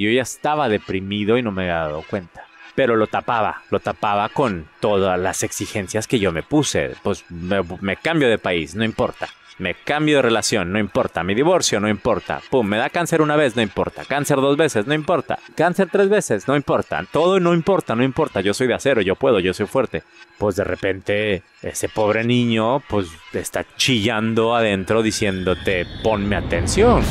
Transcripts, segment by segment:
Yo ya estaba deprimido y no me había dado cuenta. Pero lo tapaba, lo tapaba con todas las exigencias que yo me puse. Pues me, cambio de país, no importa. Me cambio de relación, no importa. Mi divorcio, no importa. Pum, me da cáncer una vez, no importa. Cáncer dos veces, no importa. Cáncer tres veces, no importa. Todo no importa, no importa. Yo soy de acero, yo puedo, yo soy fuerte. Pues de repente, ese pobre niño, pues está chillando adentro diciéndote, ponme atención.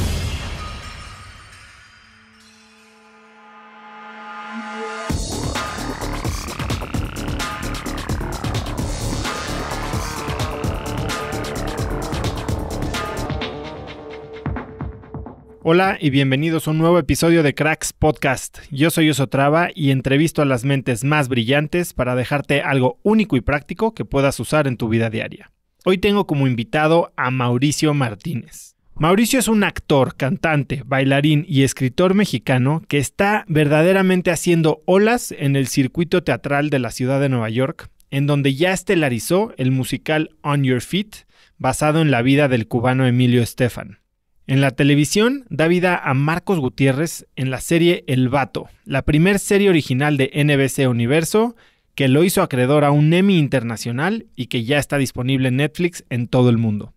Hola y bienvenidos a un nuevo episodio de Cracks Podcast. Yo soy Osotrava y entrevisto a las mentes más brillantes para dejarte algo único y práctico que puedas usar en tu vida diaria. Hoy tengo como invitado a Mauricio Martínez. Mauricio es un actor, cantante, bailarín y escritor mexicano que está verdaderamente haciendo olas en el circuito teatral de la ciudad de Nueva York, en donde ya estelarizó el musical On Your Feet, basado en la vida del cubano Emilio Estefan. En la televisión da vida a Marcos Gutiérrez en la serie El Vato, la primer serie original de NBC Universo, que lo hizo acreedor a un Emmy internacional y que ya está disponible en Netflix en todo el mundo.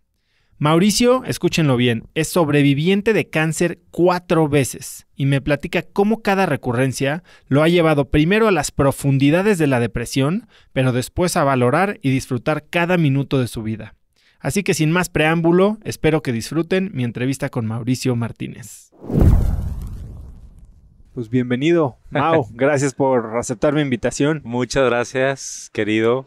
Mauricio, escúchenlo bien, es sobreviviente de cáncer cuatro veces y me platica cómo cada recurrencia lo ha llevado primero a las profundidades de la depresión, pero después a valorar y disfrutar cada minuto de su vida. Así que sin más preámbulo, espero que disfruten mi entrevista con Mauricio Martínez. Pues bienvenido, Mau. gracias por aceptar mi invitación. Muchas gracias, querido.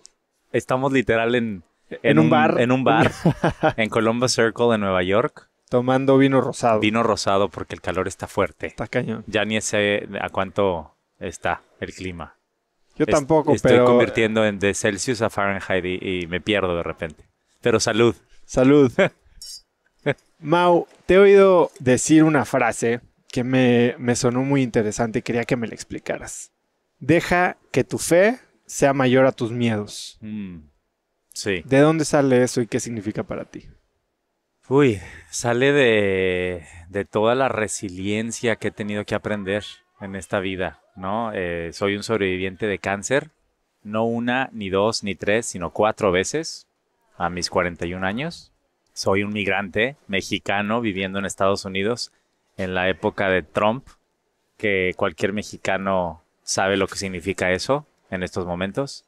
Estamos literal en, en, un, bar. En un bar, en Columbus Circle, en Nueva York. Tomando vino rosado. Vino rosado porque el calor está fuerte. Está cañón. Ya ni sé a cuánto está el clima. Yo tampoco, pero... Estoy convirtiendo en de Celsius a Fahrenheit y me pierdo de repente. Pero salud. Salud. Mau, te he oído decir una frase que me, me sonó muy interesante y quería que me la explicaras. Deja que tu fe sea mayor a tus miedos. Mm, sí. ¿De dónde sale eso y qué significa para ti? Uy, sale de, de, toda la resiliencia que he tenido que aprender en esta vida, ¿no? Eh, soy un sobreviviente de cáncer, no una, ni dos, ni tres, sino cuatro veces a mis 41 años. Soy un migrante mexicano viviendo en Estados Unidos en la época de Trump, que cualquier mexicano sabe lo que significa eso en estos momentos.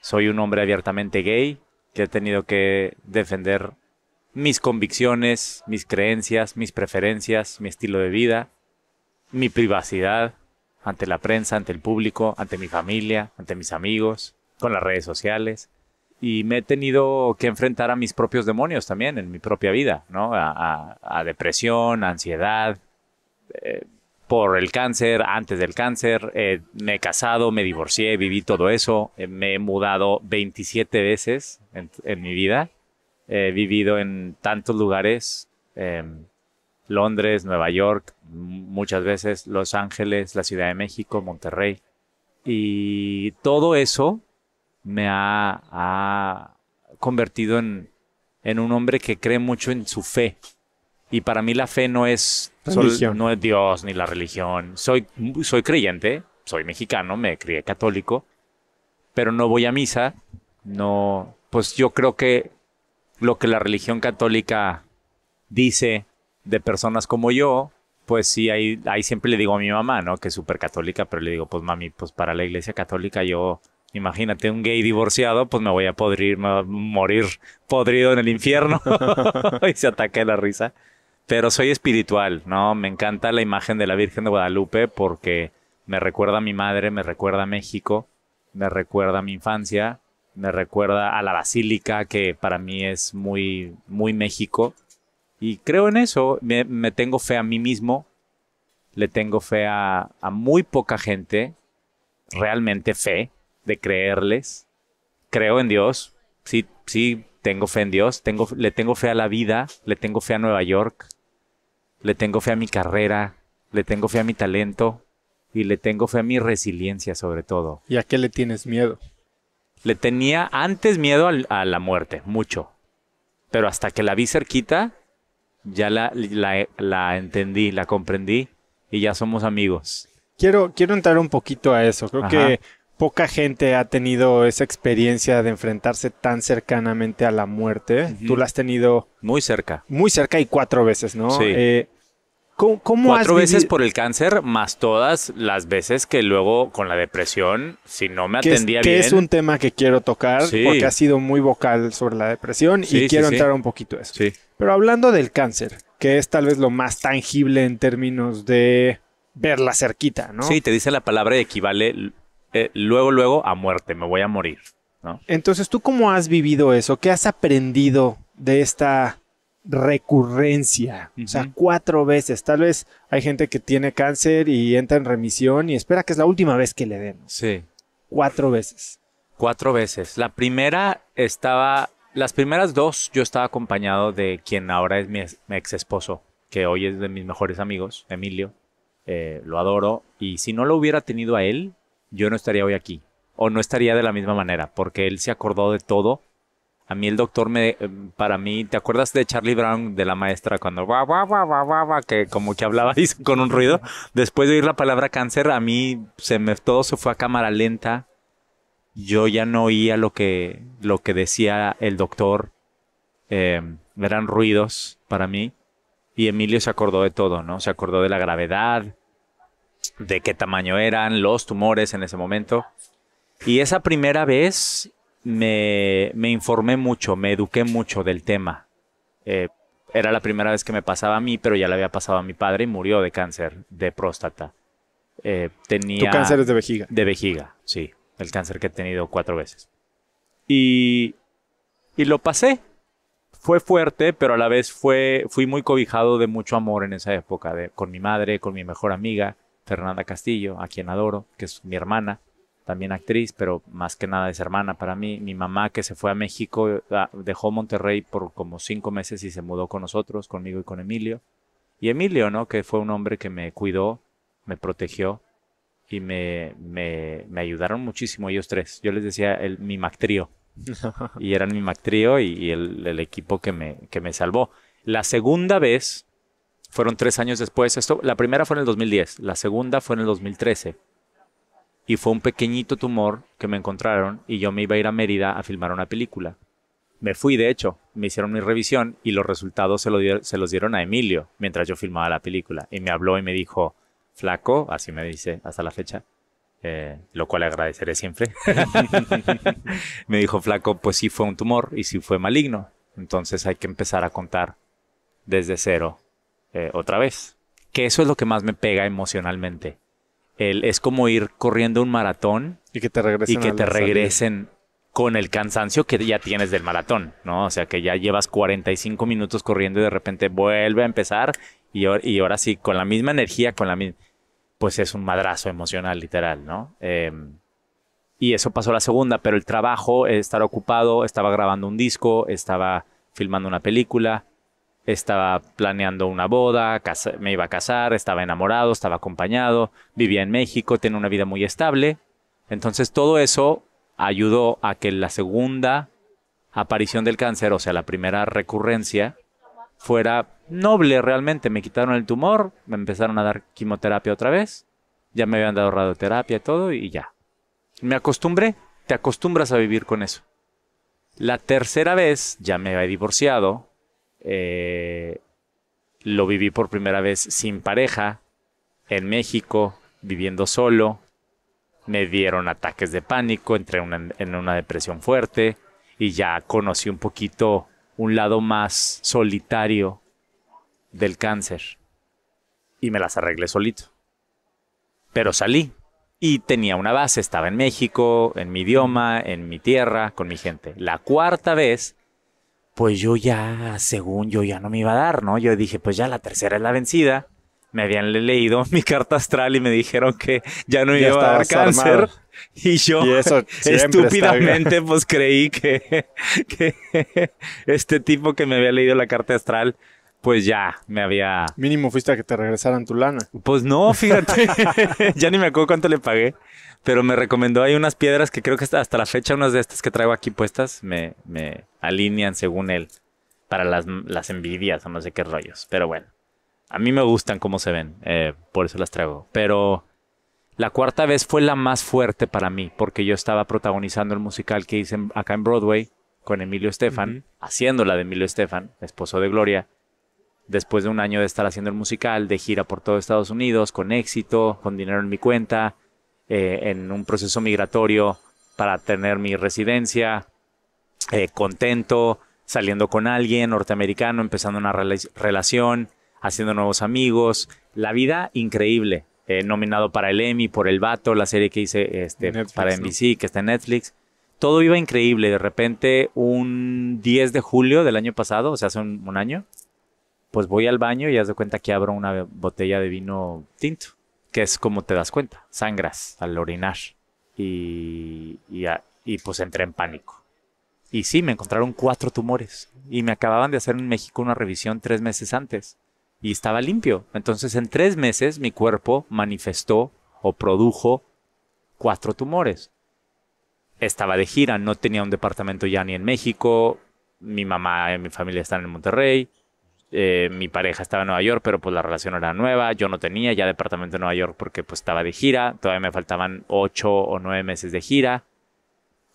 Soy un hombre abiertamente gay que he tenido que defender mis convicciones, mis creencias, mis preferencias, mi estilo de vida, mi privacidad ante la prensa, ante el público, ante mi familia, ante mis amigos, con las redes sociales y me he tenido que enfrentar a mis propios demonios también en mi propia vida, ¿no? A, depresión, a ansiedad, eh, por el cáncer, antes del cáncer, eh, me he casado, me divorcié, viví todo eso, eh, me he mudado 27 veces en mi vida, he vivido en tantos lugares, em, Londres, Nueva York, muchas veces Los Ángeles, la Ciudad de México, Monterrey, y todo eso me ha, convertido en, en, un hombre que cree mucho en su fe. Y para mí la fe no es, no es Dios ni la religión. Soy, soy creyente, soy mexicano, me crié católico, pero no voy a misa. No, pues yo creo que lo que la religión católica dice de personas como yo, pues sí, ahí, ahí siempre le digo a mi mamá, ¿no? Que es súper católica, pero le digo, pues mami, pues para la iglesia católica yo Imagínate un gay divorciado, pues me voy a podrir, me morir podrido en el infierno. y se ataca la risa. Pero soy espiritual, ¿no? Me encanta la imagen de la Virgen de Guadalupe porque me recuerda a mi madre, me recuerda a México, me recuerda a mi infancia, me recuerda a la basílica que para mí es muy, muy México. Y creo en eso, me, tengo fe a mí mismo, le tengo fe a muy poca gente, realmente fe, de creerles. Creo en Dios, sí, sí, tengo fe en Dios, tengo, le tengo fe a la vida, le tengo fe a Nueva York, le tengo fe a mi carrera, le tengo fe a mi talento y le tengo fe a mi resiliencia sobre todo. ¿Y a qué le tienes miedo? Le tenía antes miedo a la muerte, mucho. Pero hasta que la vi cerquita, ya la, la, entendí, la comprendí y ya somos amigos. Quiero, quiero entrar un poquito a eso. Creo que poca gente ha tenido esa experiencia de enfrentarse tan cercanamente a la muerte. Tú la has tenido... Muy cerca. Muy cerca y cuatro veces, ¿no? Sí. Eh, cuatro veces por el cáncer, más todas las veces que luego con la depresión, si no me atendía es, bien. Que es un tema que quiero tocar porque ha sido muy vocal sobre la depresión y quiero entrar un poquito a eso. Pero hablando del cáncer, que es tal vez lo más tangible en términos de verla cerquita, ¿no? Sí, te dice la palabra y equivale eh, luego, luego a muerte, me voy a morir. ¿no? Entonces, ¿tú cómo has vivido eso? ¿Qué has aprendido de esta recurrencia? O sea, cuatro veces. Tal vez hay gente que tiene cáncer y entra en remisión y espera que es la última vez que le den. Sí. Cuatro veces. Cuatro veces. La primera estaba, las primeras dos yo estaba acompañado de quien ahora es mi, ex, esposo, que hoy es de mis mejores amigos, Emilio. Eh, lo adoro y si no lo hubiera tenido a él, yo no estaría hoy aquí. O no estaría de la misma manera, porque él se acordó de todo. A mí el doctor me, eh, para mí, ¿te acuerdas de Charlie Brown, de la maestra, cuando va, va, va, va, va, que como que hablaba con un ruido? Después de oír la palabra cáncer, a mí se me, todo se fue a cámara lenta. Yo ya no oía lo que, lo que decía el doctor. Em, eran ruidos para mí. Y Emilio se acordó de todo, ¿no? Se acordó de la gravedad, de qué tamaño eran, los tumores en ese momento. Y esa primera vez me, me informé mucho, me eduqué mucho del tema. Eh, era la primera vez que me pasaba a mí, pero ya le había pasado a mi padre y murió de cáncer de próstata. Eh, tenía, ¿Tu cáncer es de vejiga? De vejiga, sí. El cáncer que he tenido cuatro veces. Y, y lo pasé. Fue fuerte, pero a la vez fue, fui muy cobijado de mucho amor en esa época, de, con mi madre, con mi mejor amiga. Fernanda Castillo, a quien adoro, que es mi hermana, también actriz, pero más que nada es hermana para mí. Mi mamá que se fue a México, ah, dejó Monterrey por como cinco meses y se mudó con nosotros, conmigo y con Emilio. Y Emilio, ¿no? Que fue un hombre que me cuidó, me protegió y me, me, ayudaron muchísimo ellos tres. Yo les decía el, mi Mactrío. y eran mi Mactrío y, y el, el, equipo que me, que me salvó. La segunda vez fueron tres años después. Esto, la primera fue en el 2010, la segunda fue en el 2013. Y fue un pequeñito tumor que me encontraron y yo me iba a ir a Mérida a filmar una película. Me fui, de hecho, me hicieron mi revisión y los resultados se, los dieron a Emilio mientras yo filmaba la película. Y me habló y me dijo, flaco, así me dice hasta la fecha, eh, lo cual agradeceré siempre. me dijo flaco, pues sí fue un tumor y sí fue maligno. Entonces hay que empezar a contar desde cero eh, otra vez. Que eso es lo que más me pega emocionalmente. es como ir corriendo un maratón y que te regresen, con el cansancio que ya tienes del maratón, ¿no? O sea, que ya llevas 45 minutos corriendo y de repente vuelve a empezar y, ahora sí, con la misma energía, con la misma... Pues es un madrazo emocional, literal, ¿no? Em, y eso pasó la segunda, pero el trabajo, estar ocupado, estaba grabando un disco, estaba filmando una película, estaba planeando una boda, me iba a casar, estaba enamorado, estaba acompañado, vivía en México, tenía una vida muy estable. Entonces todo eso ayudó a que la segunda aparición del cáncer, o sea, la primera recurrencia, fuera noble realmente. Me quitaron el tumor, me empezaron a dar quimioterapia otra vez, ya me habían dado radioterapia y todo, y ya. Me acostumbré, te acostumbras a vivir con eso. La tercera vez ya me había divorciado, eh, lo viví por primera vez sin pareja, en México, viviendo solo. Me dieron ataques de pánico, entré en una depresión fuerte y ya conocí un poquito un lado más solitario del cáncer. Y me las arreglé solito. Pero salí y tenía una base, estaba en México, en mi idioma, en mi tierra, con mi gente. La cuarta vez pues yo ya, según yo ya no me iba a dar, ¿no? Yo dije, pues ya la tercera es la vencida. Me habían leído mi carta astral y me dijeron que ya no iba a dar cáncer. Y yo estúpidamente pues creí que, que este tipo que me había leído la carta astral pues ya me había... Mínimo fuiste a que te regresaran tu lana. Pues no, fíjate. ya ni me acuerdo cuánto le pagué pero me recomendó hay unas piedras que creo que hasta la fecha, unas de estas que traigo aquí puestas, me, alinean según él para las, las, envidias o no sé qué rollos. Pero bueno, a mí me gustan cómo se ven, eh, por eso las traigo. Pero la cuarta vez fue la más fuerte para mí, porque yo estaba protagonizando el musical que hice acá en Broadway con Emilio Estefan, haciéndola de Emilio Estefan, esposo de Gloria. Después de un año de estar haciendo el musical, de gira por todo Estados Unidos, con éxito, con dinero en mi cuenta, eh, en un proceso migratorio para tener mi residencia, eh, contento, saliendo con alguien norteamericano, empezando una relación, haciendo nuevos amigos. La vida increíble. Eh, nominado para el Emmy por El Vato, la serie que hice este, para NBC, que está en Netflix. Todo iba increíble. De repente, un 10 de julio del año pasado, o sea, hace un, año, pues voy al baño y haz de cuenta que abro una botella de vino tinto que es como te das cuenta, sangras al orinar y, y, pues entré en pánico. Y sí, me encontraron cuatro tumores y me acababan de hacer en México una revisión tres meses antes y estaba limpio. Entonces en tres meses mi cuerpo manifestó o produjo cuatro tumores. Estaba de gira, no tenía un departamento ya ni en México, mi mamá y mi familia están en Monterrey, eh, mi pareja estaba en Nueva York, pero pues la relación era nueva, yo no tenía ya departamento en Nueva York porque pues estaba de gira, todavía me faltaban ocho o nueve meses de gira,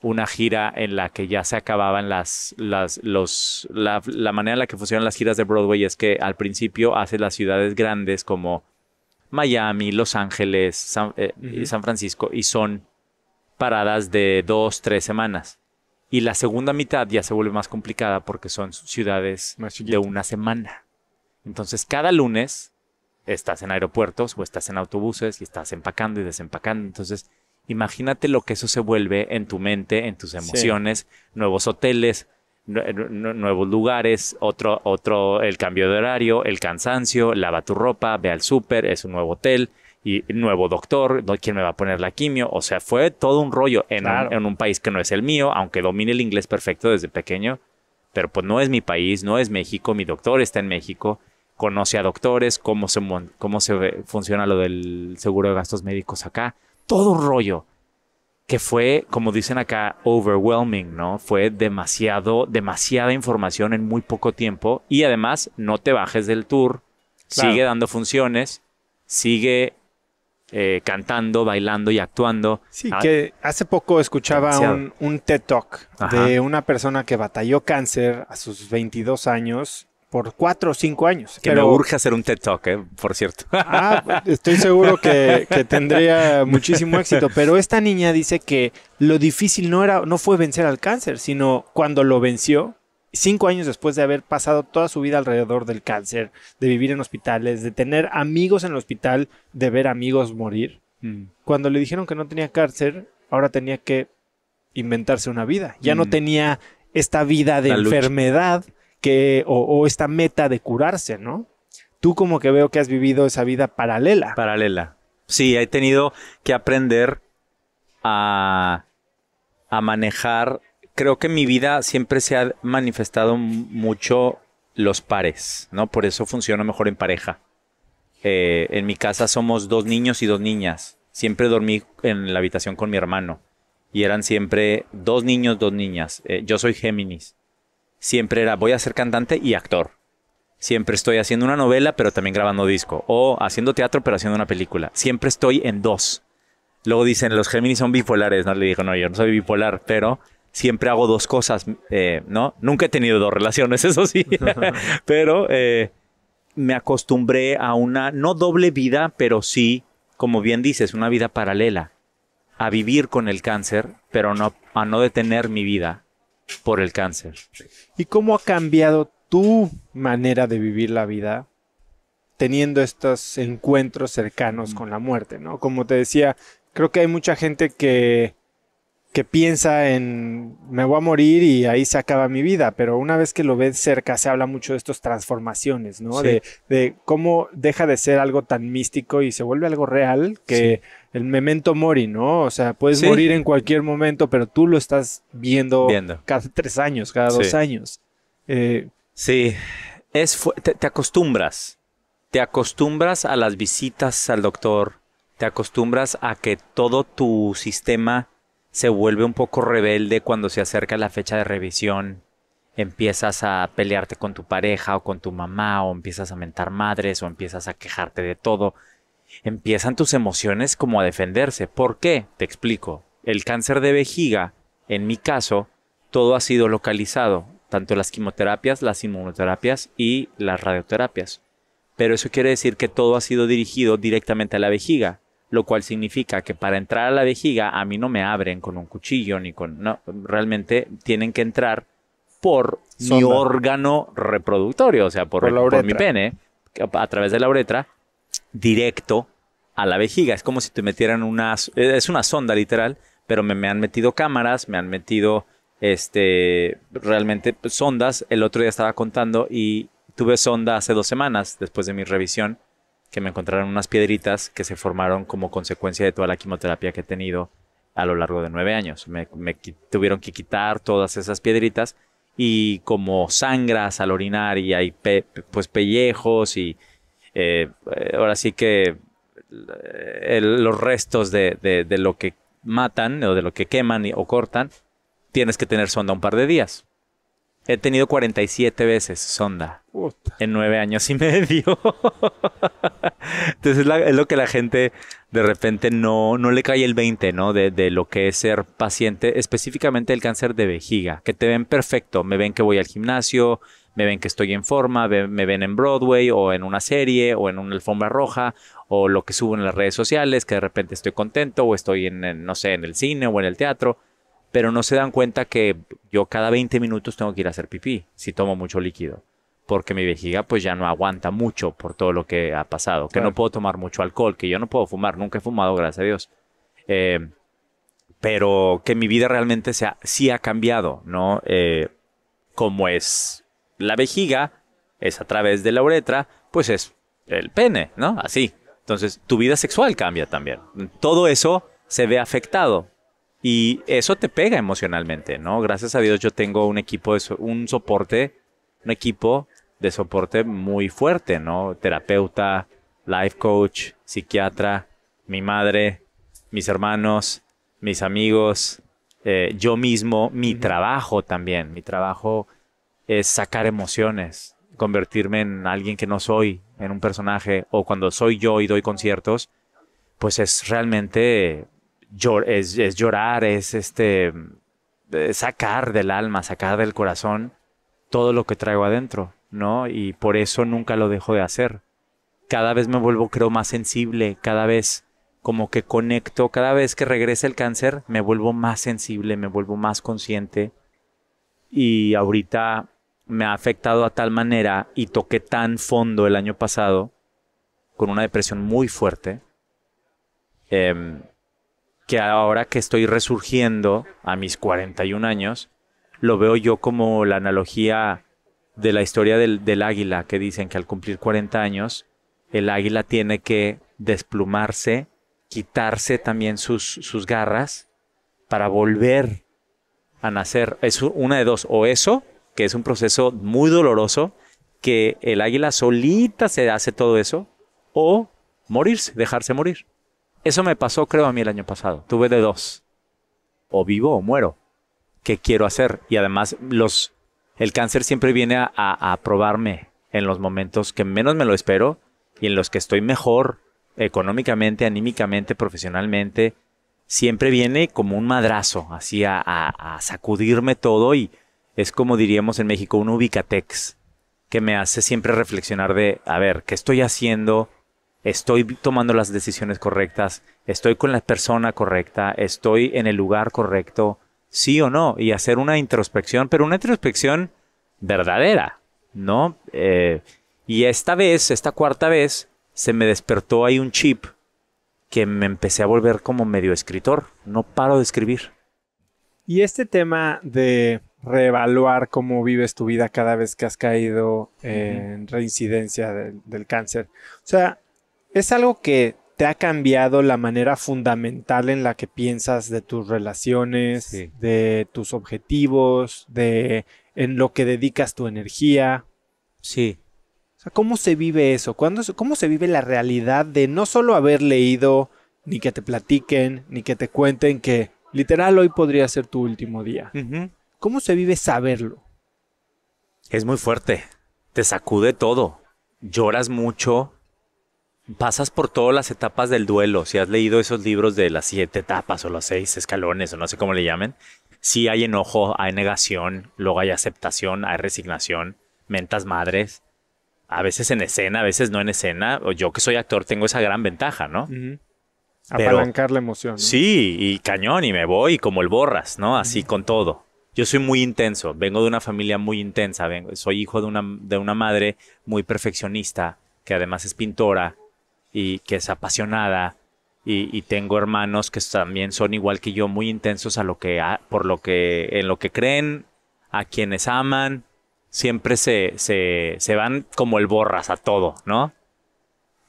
una gira en la que ya se acababan las, las los, la, manera en la que funcionan las giras de Broadway es que al principio hace las ciudades grandes como Miami, Los Ángeles, San, eh, San Francisco y son paradas de dos, tres semanas y la segunda mitad ya se vuelve más complicada porque son ciudades de una semana. Entonces, cada lunes estás en aeropuertos o estás en autobuses y estás empacando y desempacando. Entonces, imagínate lo que eso se vuelve en tu mente, en tus emociones, nuevos hoteles, nuevos lugares, otro, otro, el cambio de horario, el cansancio, lava tu ropa, ve al súper, es un nuevo hotel, y nuevo doctor, ¿quién me va a poner la quimio? O sea, fue todo un rollo en, un, en un país que no es el mío, aunque domine el inglés perfecto desde pequeño, pero pues no es mi país, no es México, mi doctor está en México, conoce a doctores, cómo se, cómo se funciona lo del seguro de gastos médicos acá, todo un rollo que fue, como dicen acá, overwhelming, ¿no? Fue demasiado, demasiada información en muy poco tiempo y además no te bajes del tour, sigue dando funciones, sigue eh, cantando, bailando y actuando. Sí, ah, que hace poco escuchaba un, TED Talk de una persona que batalló cáncer a sus 22 años por cuatro o cinco años. Que pero... urge hacer un TED Talk, eh, por cierto. Ah, estoy seguro que, tendría muchísimo éxito. Pero esta niña dice que lo difícil no, era, no fue vencer al cáncer, sino cuando lo venció, cinco años después de haber pasado toda su vida alrededor del cáncer, de vivir en hospitales, de tener amigos en el hospital, de ver amigos morir, mm. cuando le dijeron que no tenía cáncer, ahora tenía que inventarse una vida. Ya no mm. tenía esta vida de enfermedad que, o, o esta meta de curarse, ¿no? Tú como que veo que has vivido esa vida paralela. Paralela. Sí, he tenido que aprender a, a manejar creo que en mi vida siempre se ha manifestado mucho los pares, ¿no? Por eso funciona mejor en pareja. Eh, en mi casa somos dos niños y dos niñas. Siempre dormí en la habitación con mi hermano. Y eran siempre dos niños, dos niñas. Eh, yo soy Géminis. Siempre era, voy a ser cantante y actor. Siempre estoy haciendo una novela, pero también grabando disco. O haciendo teatro, pero haciendo una película. Siempre estoy en dos. Luego dicen, los Géminis son bipolares. No le digo, no, yo no soy bipolar, pero siempre hago dos cosas, eh, ¿no? Nunca he tenido dos relaciones, eso sí, pero eh, me acostumbré a una, no doble vida, pero sí, como bien dices, una vida paralela, a vivir con el cáncer, pero no, a no detener mi vida por el cáncer. ¿Y cómo ha cambiado tu manera de vivir la vida teniendo estos encuentros cercanos con la muerte, ¿no? Como te decía, creo que hay mucha gente que que piensa en me voy a morir y ahí se acaba mi vida, pero una vez que lo ves cerca se habla mucho de estas transformaciones, ¿no? De, cómo deja de ser algo tan místico y se vuelve algo real que el memento mori, ¿no? O sea, puedes morir en cualquier momento, pero tú lo estás viendo, cada tres años, cada dos años. Eh, sí, es te acostumbras, te acostumbras a las visitas al doctor, te acostumbras a que todo tu sistema se vuelve un poco rebelde cuando se acerca la fecha de revisión, empiezas a pelearte con tu pareja o con tu mamá o empiezas a mentar madres o empiezas a quejarte de todo. Empiezan tus emociones como a defenderse. ¿Por qué? Te explico. El cáncer de vejiga, en mi caso, todo ha sido localizado, tanto las quimioterapias, las inmunoterapias y las radioterapias. Pero eso quiere decir que todo ha sido dirigido directamente a la vejiga lo cual significa que para entrar a la vejiga a mí no me abren con un cuchillo ni con... No, realmente tienen que entrar por mi órgano reproductorio, o sea, por, mi pene, a través de la uretra, directo a la vejiga. Es como si te metieran una... Es una sonda literal, pero me, han metido cámaras, me han metido este, realmente pues, sondas. El otro día estaba contando y tuve sonda hace dos semanas después de mi revisión que me encontraron unas piedritas que se formaron como consecuencia de toda la quimioterapia que he tenido a lo largo de nueve años. Me, tuvieron que quitar todas esas piedritas y como sangras al orinar y hay pues pellejos y eh, ahora sí que eh, los restos de, lo que matan o de lo que queman o cortan, tienes que tener sonda un par de días. He tenido 47 veces sonda en nueve años y medio. Entonces es, lo que la gente de repente no, no le cae el 20, ¿no? De, lo que es ser paciente, específicamente el cáncer de vejiga, que te ven perfecto, me ven que voy al gimnasio, me ven que estoy en forma, me, ven en Broadway o en una serie o en una alfombra roja o lo que subo en las redes sociales, que de repente estoy contento o estoy en no sé, en el cine o en el teatro pero no se dan cuenta que yo cada 20 minutos tengo que ir a hacer pipí si tomo mucho líquido, porque mi vejiga pues ya no aguanta mucho por todo lo que ha pasado, que no puedo tomar mucho alcohol, que yo no puedo fumar, nunca he fumado, gracias a Dios. Eh, pero que mi vida realmente se sí ha cambiado, ¿no? Eh, como es la vejiga, es a través de la uretra, pues es el pene, ¿no? Así. Entonces, tu vida sexual cambia también. Todo eso se ve afectado y eso te pega emocionalmente, ¿no? Gracias a Dios yo tengo un equipo, de un soporte, un equipo de soporte muy fuerte, ¿no? Terapeuta, life coach, psiquiatra, mi madre, mis hermanos, mis amigos, eh, yo mismo, mi trabajo también. Mi trabajo es sacar emociones, convertirme en alguien que no soy, en un personaje, o cuando soy yo y doy conciertos, pues es realmente es, llorar, es este, eh, sacar del alma, sacar del corazón todo lo que traigo adentro, ¿no? Y por eso nunca lo dejo de hacer. Cada vez me vuelvo, creo, más sensible, cada vez como que conecto, cada vez que regresa el cáncer, me vuelvo más sensible, me vuelvo más consciente. Y ahorita me ha afectado a tal manera y toqué tan fondo el año pasado, con una depresión muy fuerte, eh, que ahora que estoy resurgiendo a mis 41 años, lo veo yo como la analogía de la historia del, águila, que dicen que al cumplir 40 años, el águila tiene que desplumarse, quitarse también sus, sus garras para volver a nacer. Es una de dos, o eso, que es un proceso muy doloroso, que el águila solita se hace todo eso, o morirse, dejarse morir. Eso me pasó, creo, a mí el año pasado. Tuve de dos. O vivo o muero. ¿Qué quiero hacer? Y además, los, el cáncer siempre viene a, probarme en los momentos que menos me lo espero y en los que estoy mejor económicamente, anímicamente, profesionalmente. Siempre viene como un madrazo, así a, a sacudirme todo y es como diríamos en México un ubicatex que me hace siempre reflexionar de, a ver, ¿qué estoy haciendo? estoy tomando las decisiones correctas, estoy con la persona correcta, estoy en el lugar correcto, sí o no, y hacer una introspección, pero una introspección verdadera, ¿no? Eh, y esta vez, esta cuarta vez, se me despertó ahí un chip que me empecé a volver como medio escritor, no paro de escribir. Y este tema de reevaluar cómo vives tu vida cada vez que has caído en reincidencia del cáncer. O sea, ¿Es algo que te ha cambiado la manera fundamental en la que piensas de tus relaciones, de tus objetivos, de en lo que dedicas tu energía? Sí. O sea, ¿cómo se vive eso? ¿Cómo se vive la realidad de no solo haber leído, ni que te platiquen, ni que te cuenten que literal hoy podría ser tu último día? ¿Cómo se vive saberlo? Es muy fuerte. Te sacude todo. Lloras mucho, pasas por todas las etapas del duelo. Si has leído esos libros de las siete etapas o los seis escalones o no sé cómo le llamen, sí hay enojo, hay negación, luego hay aceptación, hay resignación, mentas madres. A veces en escena, a veces no en escena. Yo que soy actor tengo esa gran ventaja, ¿no? Apalancar la emoción. Sí, y cañón, y me voy como el borras, ¿no? Así con todo. Yo soy muy intenso, vengo de una familia muy intensa, vengo, soy hijo de una, de una madre muy perfeccionista, que además es pintora, y que es apasionada y, tengo hermanos que también son igual que yo, muy intensos a lo que, por lo que, en lo que creen, a quienes aman, siempre se, se, van como el borras a todo, ¿no?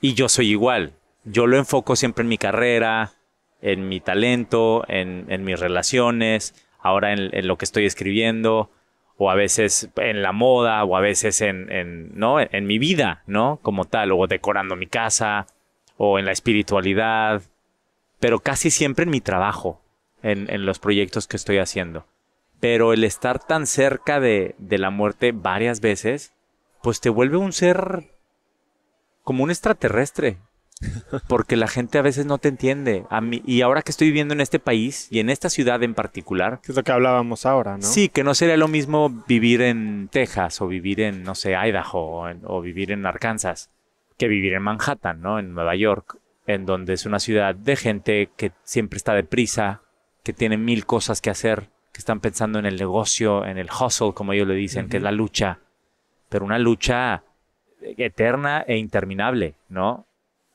Y yo soy igual, yo lo enfoco siempre en mi carrera, en mi talento, en, mis relaciones, ahora en, lo que estoy escribiendo, o a veces en la moda, o a veces en, ¿no? en, mi vida, ¿no? Como tal, o decorando mi casa, o en la espiritualidad, pero casi siempre en mi trabajo, en, los proyectos que estoy haciendo. Pero el estar tan cerca de, de la muerte varias veces, pues te vuelve un ser como un extraterrestre, porque la gente a veces no te entiende. A mí, y ahora que estoy viviendo en este país y en esta ciudad en particular. Que es lo que hablábamos ahora, ¿no? Sí, que no sería lo mismo vivir en Texas o vivir en, no sé, Idaho o vivir en Arkansas que vivir en Manhattan, ¿no? En Nueva York, en donde es una ciudad de gente que siempre está deprisa, que tiene mil cosas que hacer, que están pensando en el negocio, en el hustle, como ellos le dicen, que es la lucha, pero una lucha eterna e interminable, ¿no?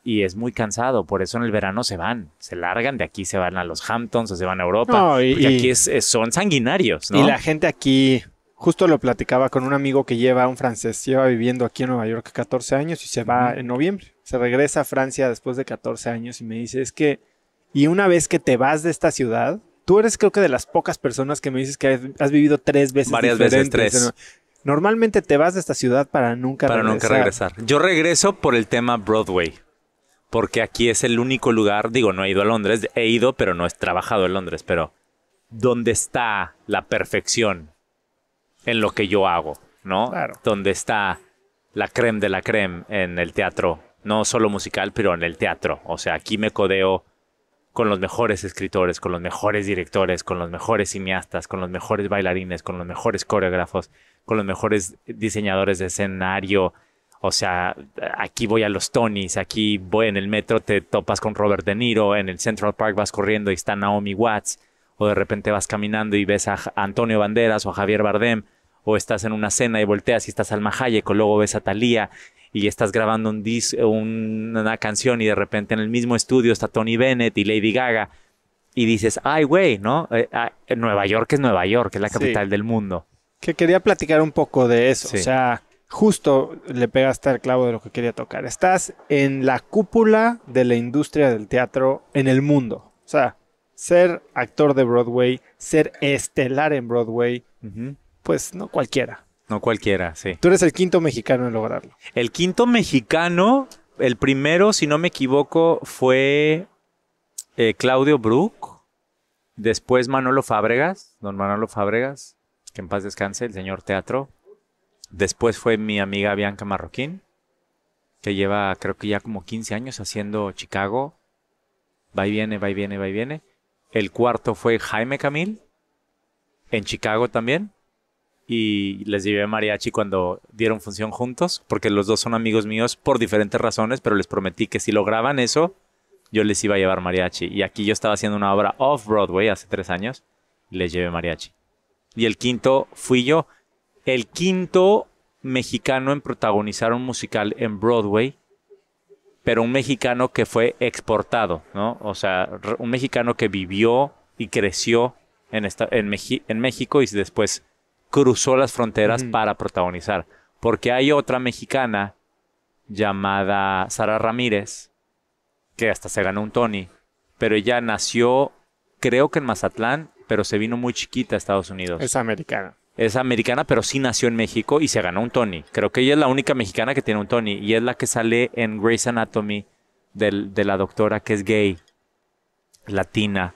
Y es muy cansado, por eso en el verano se van, se largan de aquí, se van a los Hamptons o se van a Europa. y, aquí es, son sanguinarios, ¿no? Y la gente aquí, Justo lo platicaba con un amigo que lleva, un francés, lleva viviendo aquí en Nueva York 14 años y se va en noviembre. Se regresa a Francia después de 14 años y me dice, es que, y una vez que te vas de esta ciudad, tú eres creo que de las pocas personas que me dices que has vivido tres veces. Varias veces tres. Normalmente te vas de esta ciudad para nunca regresar. Para nunca regresar. Yo regreso por el tema Broadway. Porque aquí es el único lugar, digo, no he ido a Londres, he ido, pero no he trabajado en Londres, pero donde está la perfección en lo que yo hago, ¿no? Claro. Donde está la creme de la creme en el teatro, no solo musical, pero en el teatro. O sea, aquí me codeo con los mejores escritores, con los mejores directores, con los mejores cineastas, con los mejores bailarines, con los mejores coreógrafos, con los mejores diseñadores de escenario. O sea, aquí voy a los Tonys, aquí voy en el metro, te topas con Robert De Niro, en el Central Park vas corriendo y está Naomi Watts o de repente vas caminando y ves a Antonio Banderas o a Javier Bardem, o estás en una cena y volteas y estás al Hayek, luego ves a Thalía y estás grabando un una canción y de repente en el mismo estudio está Tony Bennett y Lady Gaga y dices, ay, güey, ¿no? Eh, ah, Nueva York es Nueva York, es la capital del mundo. Que quería platicar un poco de eso, o sea, justo le pegaste al clavo de lo que quería tocar. Estás en la cúpula de la industria del teatro en el mundo, o sea, ser actor de Broadway, ser estelar en Broadway, pues no cualquiera. No cualquiera, sí. Tú eres el quinto mexicano en lograrlo. El quinto mexicano, el primero, si no me equivoco, fue eh, Claudio Brook, después Manolo Fábregas, don Manolo Fábregas, que en paz descanse, el señor teatro. Después fue mi amiga Bianca Marroquín, que lleva creo que ya como 15 años haciendo Chicago. Va y viene, va y viene, va y viene. El cuarto fue Jaime Camil, en Chicago también. Y les llevé mariachi cuando dieron función juntos, porque los dos son amigos míos por diferentes razones, pero les prometí que si lograban eso, yo les iba a llevar mariachi. Y aquí yo estaba haciendo una obra off-Broadway hace tres años, les llevé mariachi. Y el quinto fui yo. El quinto mexicano en protagonizar un musical en Broadway pero un mexicano que fue exportado, ¿no? O sea, un mexicano que vivió y creció en, en, México y después cruzó las fronteras para protagonizar. Porque hay otra mexicana llamada Sara Ramírez, que hasta se ganó un Tony, pero ella nació, creo que en Mazatlán, pero se vino muy chiquita a Estados Unidos. Es americana es americana, pero sí nació en México y se ganó un Tony. Creo que ella es la única mexicana que tiene un Tony y es la que sale en Grey's Anatomy de la doctora que es gay, latina.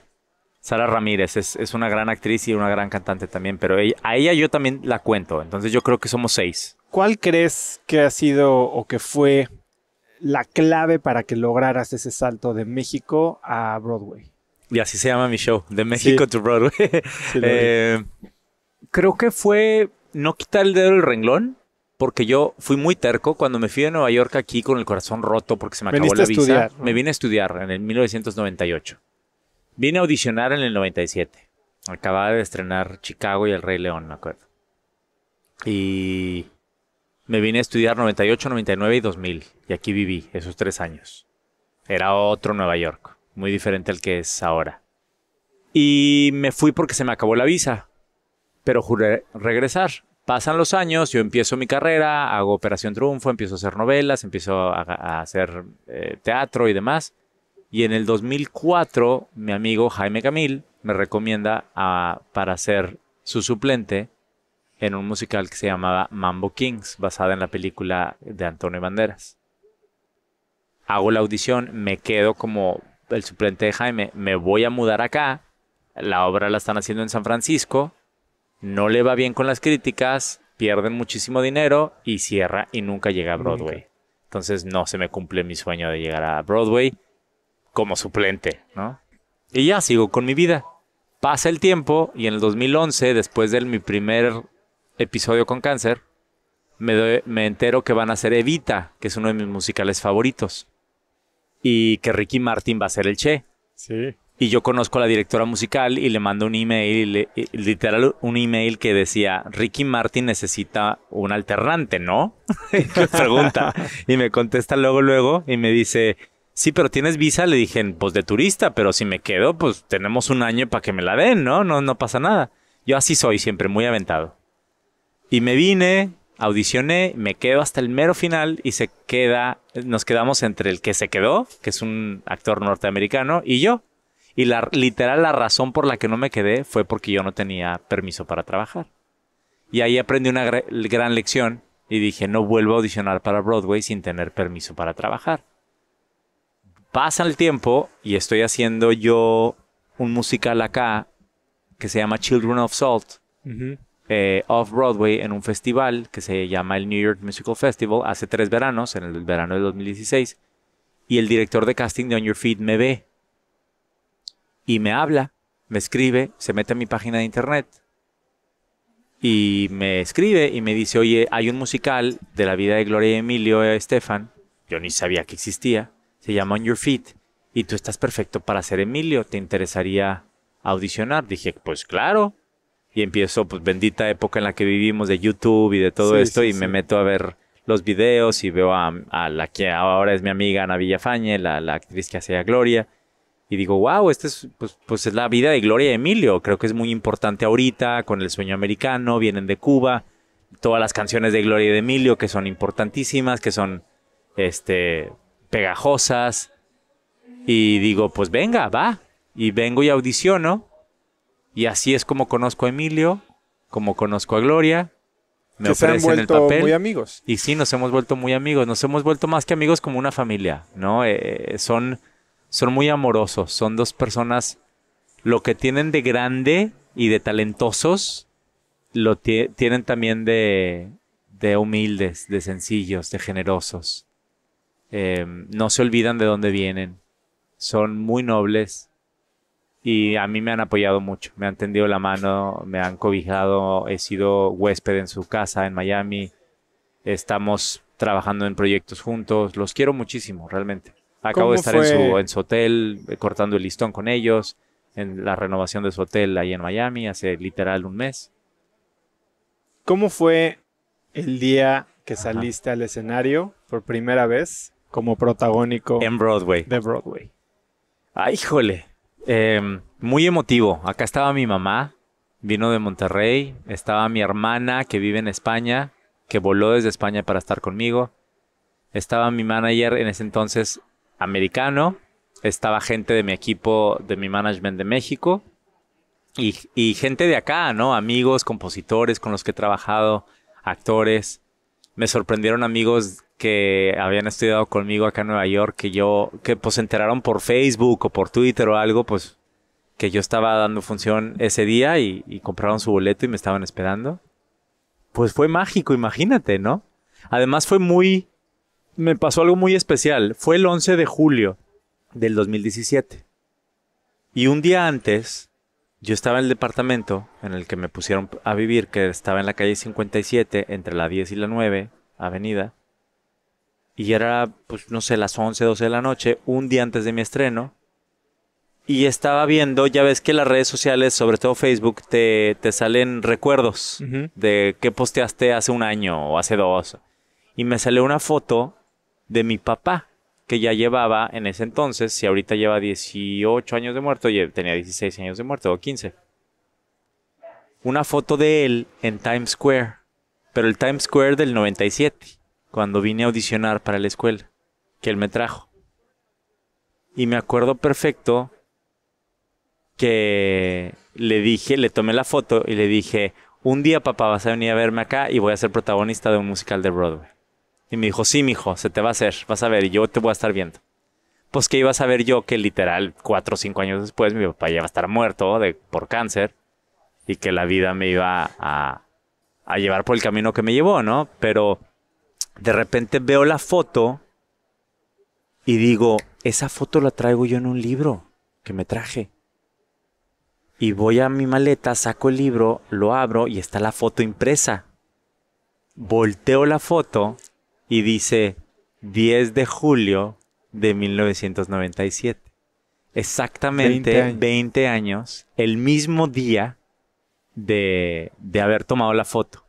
Sara Ramírez es, una gran actriz y una gran cantante también, pero a ella yo también la cuento, entonces yo creo que somos seis. ¿Cuál crees que ha sido o que fue la clave para que lograras ese salto de México a Broadway? Y así se llama mi show, de México to Broadway. creo que fue no quitar el dedo del renglón, porque yo fui muy terco cuando me fui de Nueva York aquí con el corazón roto porque se me acabó la visa. Estudiar, Me vine a estudiar en el 1998. Vine a audicionar en el 97. Acababa de estrenar Chicago y El Rey León, me acuerdo. Y me vine a estudiar 98, 99 y 2000. Y aquí viví esos tres años. Era otro Nueva York, muy diferente al que es ahora. Y me fui porque se me acabó la visa pero juré regresar. Pasan los años, yo empiezo mi carrera, hago Operación Triunfo, empiezo a hacer novelas, empiezo a, hacer eh, teatro y demás. Y en el 2004, mi amigo Jaime Camil me recomienda para ser su suplente en un musical que se llamaba Mambo Kings, basada en la película de Antonio Banderas. Hago la audición, me quedo como el suplente de Jaime, me voy a mudar acá, la obra la están haciendo en San Francisco, no le va bien con las críticas, pierden muchísimo dinero y cierra y nunca llega a Broadway. Entonces no se me cumple mi sueño de llegar a Broadway como suplente, ¿no? Y ya sigo con mi vida. Pasa el tiempo y en el 2011, después de mi primer episodio con cáncer, me, me entero que van a hacer Evita, que es uno de mis musicales favoritos. Y que Ricky Martin va a ser el Che. Sí y yo conozco a la directora musical y le mando un email, literal un email que decía, Ricky Martin necesita un alternante, ¿no? pregunta y me contesta luego, luego y me dice, sí, pero tienes visa, le dije, pues de turista, pero si me quedo, pues tenemos un año para que me la den, ¿no? No, no pasa nada. Yo así soy siempre, muy aventado. Y me vine, audicioné, me quedo hasta el mero final y se queda, nos quedamos entre el que se quedó, que es un actor norteamericano, y yo. Y la, literal la razón por la que no me quedé fue porque yo no tenía permiso para trabajar. Y ahí aprendí una gran lección y dije, no vuelvo a audicionar para Broadway sin tener permiso para trabajar. Pasa el tiempo y estoy haciendo yo un musical acá que se llama Children of Salt, eh, off Broadway, en un festival que se llama el New York Musical Festival, hace tres veranos, en el verano de 2016, y el director de casting de On Your Feet me ve y me habla, me escribe, se mete a mi página de internet y me escribe y me dice, oye, hay un musical de la vida de Gloria y Emilio eh, Estefan, yo ni sabía que existía, se llama On Your Feet y tú estás perfecto para ser Emilio, ¿te interesaría audicionar? Dije, pues claro. Y empiezo, pues bendita época en la que vivimos de YouTube y de todo esto y me meto a ver los videos y veo a, la que ahora es mi amiga Ana Villafañe, la, la actriz que hacía Gloria y digo, wow, esta es, pues, pues, es la vida de Gloria y Emilio. Creo que es muy importante ahorita con el sueño americano, vienen de Cuba, todas las canciones de Gloria y Emilio que son importantísimas, que son este, pegajosas. Y digo, pues venga, va. Y vengo y audiciono. Y así es como conozco a Emilio, como conozco a Gloria. Me vuelto muy amigos. Y sí, nos hemos vuelto muy amigos. Nos hemos vuelto más que amigos como una familia, ¿no? Eh, son son muy amorosos, son dos personas, lo que tienen de grande y de talentosos, lo tienen también de, de, humildes, de sencillos, de generosos. Em, no se olvidan de dónde vienen, son muy nobles y a mí me han apoyado mucho, me han tendido la mano, me han cobijado, he sido huésped en su casa en Miami, estamos trabajando en proyectos juntos, los quiero muchísimo, realmente. Acabo de estar en su, hotel eh, cortando el listón con ellos, en la renovación de su hotel ahí en Miami hace literal un mes. ¿Cómo fue el día que saliste al escenario por primera vez como protagónico en Broadway? De Broadway. Ay, ah, híjole. Em, muy emotivo. Acá estaba mi mamá, vino de Monterrey. Estaba mi hermana que vive en España, que voló desde España para estar conmigo. Estaba mi manager en ese entonces, americano, estaba gente de mi equipo, de mi management de México, y, gente de acá, ¿no? Amigos, compositores con los que he trabajado, actores. Me sorprendieron amigos que habían estudiado conmigo acá en Nueva York, que yo, que pues se enteraron por Facebook o por Twitter o algo, pues que yo estaba dando función ese día y compraron su boleto y me estaban esperando. Pues fue mágico, imagínate, ¿no? Además fue muy, me pasó algo muy especial. Fue el 11 de julio del 2017. Y un día antes, yo estaba en el departamento en el que me pusieron a vivir, que estaba en la calle 57, entre la 10 y la 9, avenida. Y era, pues, no sé, las 11, 12 de la noche, un día antes de mi estreno. Y estaba viendo, ya ves que las redes sociales, sobre todo Facebook, te, te salen recuerdos de qué posteaste hace un año o hace dos. Y me salió una foto de mi papá, que ya llevaba en ese entonces, si ahorita lleva 18 años de muerto, tenía 16 años de muerto o 15. Una foto de él en Times Square, pero el Times Square del 97, cuando vine a audicionar para la escuela, que él me trajo. Y me acuerdo perfecto que le dije, le tomé la foto y le dije, un día papá vas a venir a verme acá y voy a ser protagonista de un musical de Broadway. Y me dijo, sí, hijo se te va a hacer, vas a ver, y yo te voy a estar viendo. Pues que iba a saber yo que literal, cuatro o cinco años después, mi papá ya va a estar muerto de, por cáncer y que la vida me iba a, a llevar por el camino que me llevó, ¿no? Pero de repente veo la foto y digo, esa foto la traigo yo en un libro que me traje. Y voy a mi maleta, saco el libro, lo abro y está la foto impresa. Volteo la foto y dice 10 de julio de 1997. Exactamente 20 años, el mismo día de, haber tomado la foto.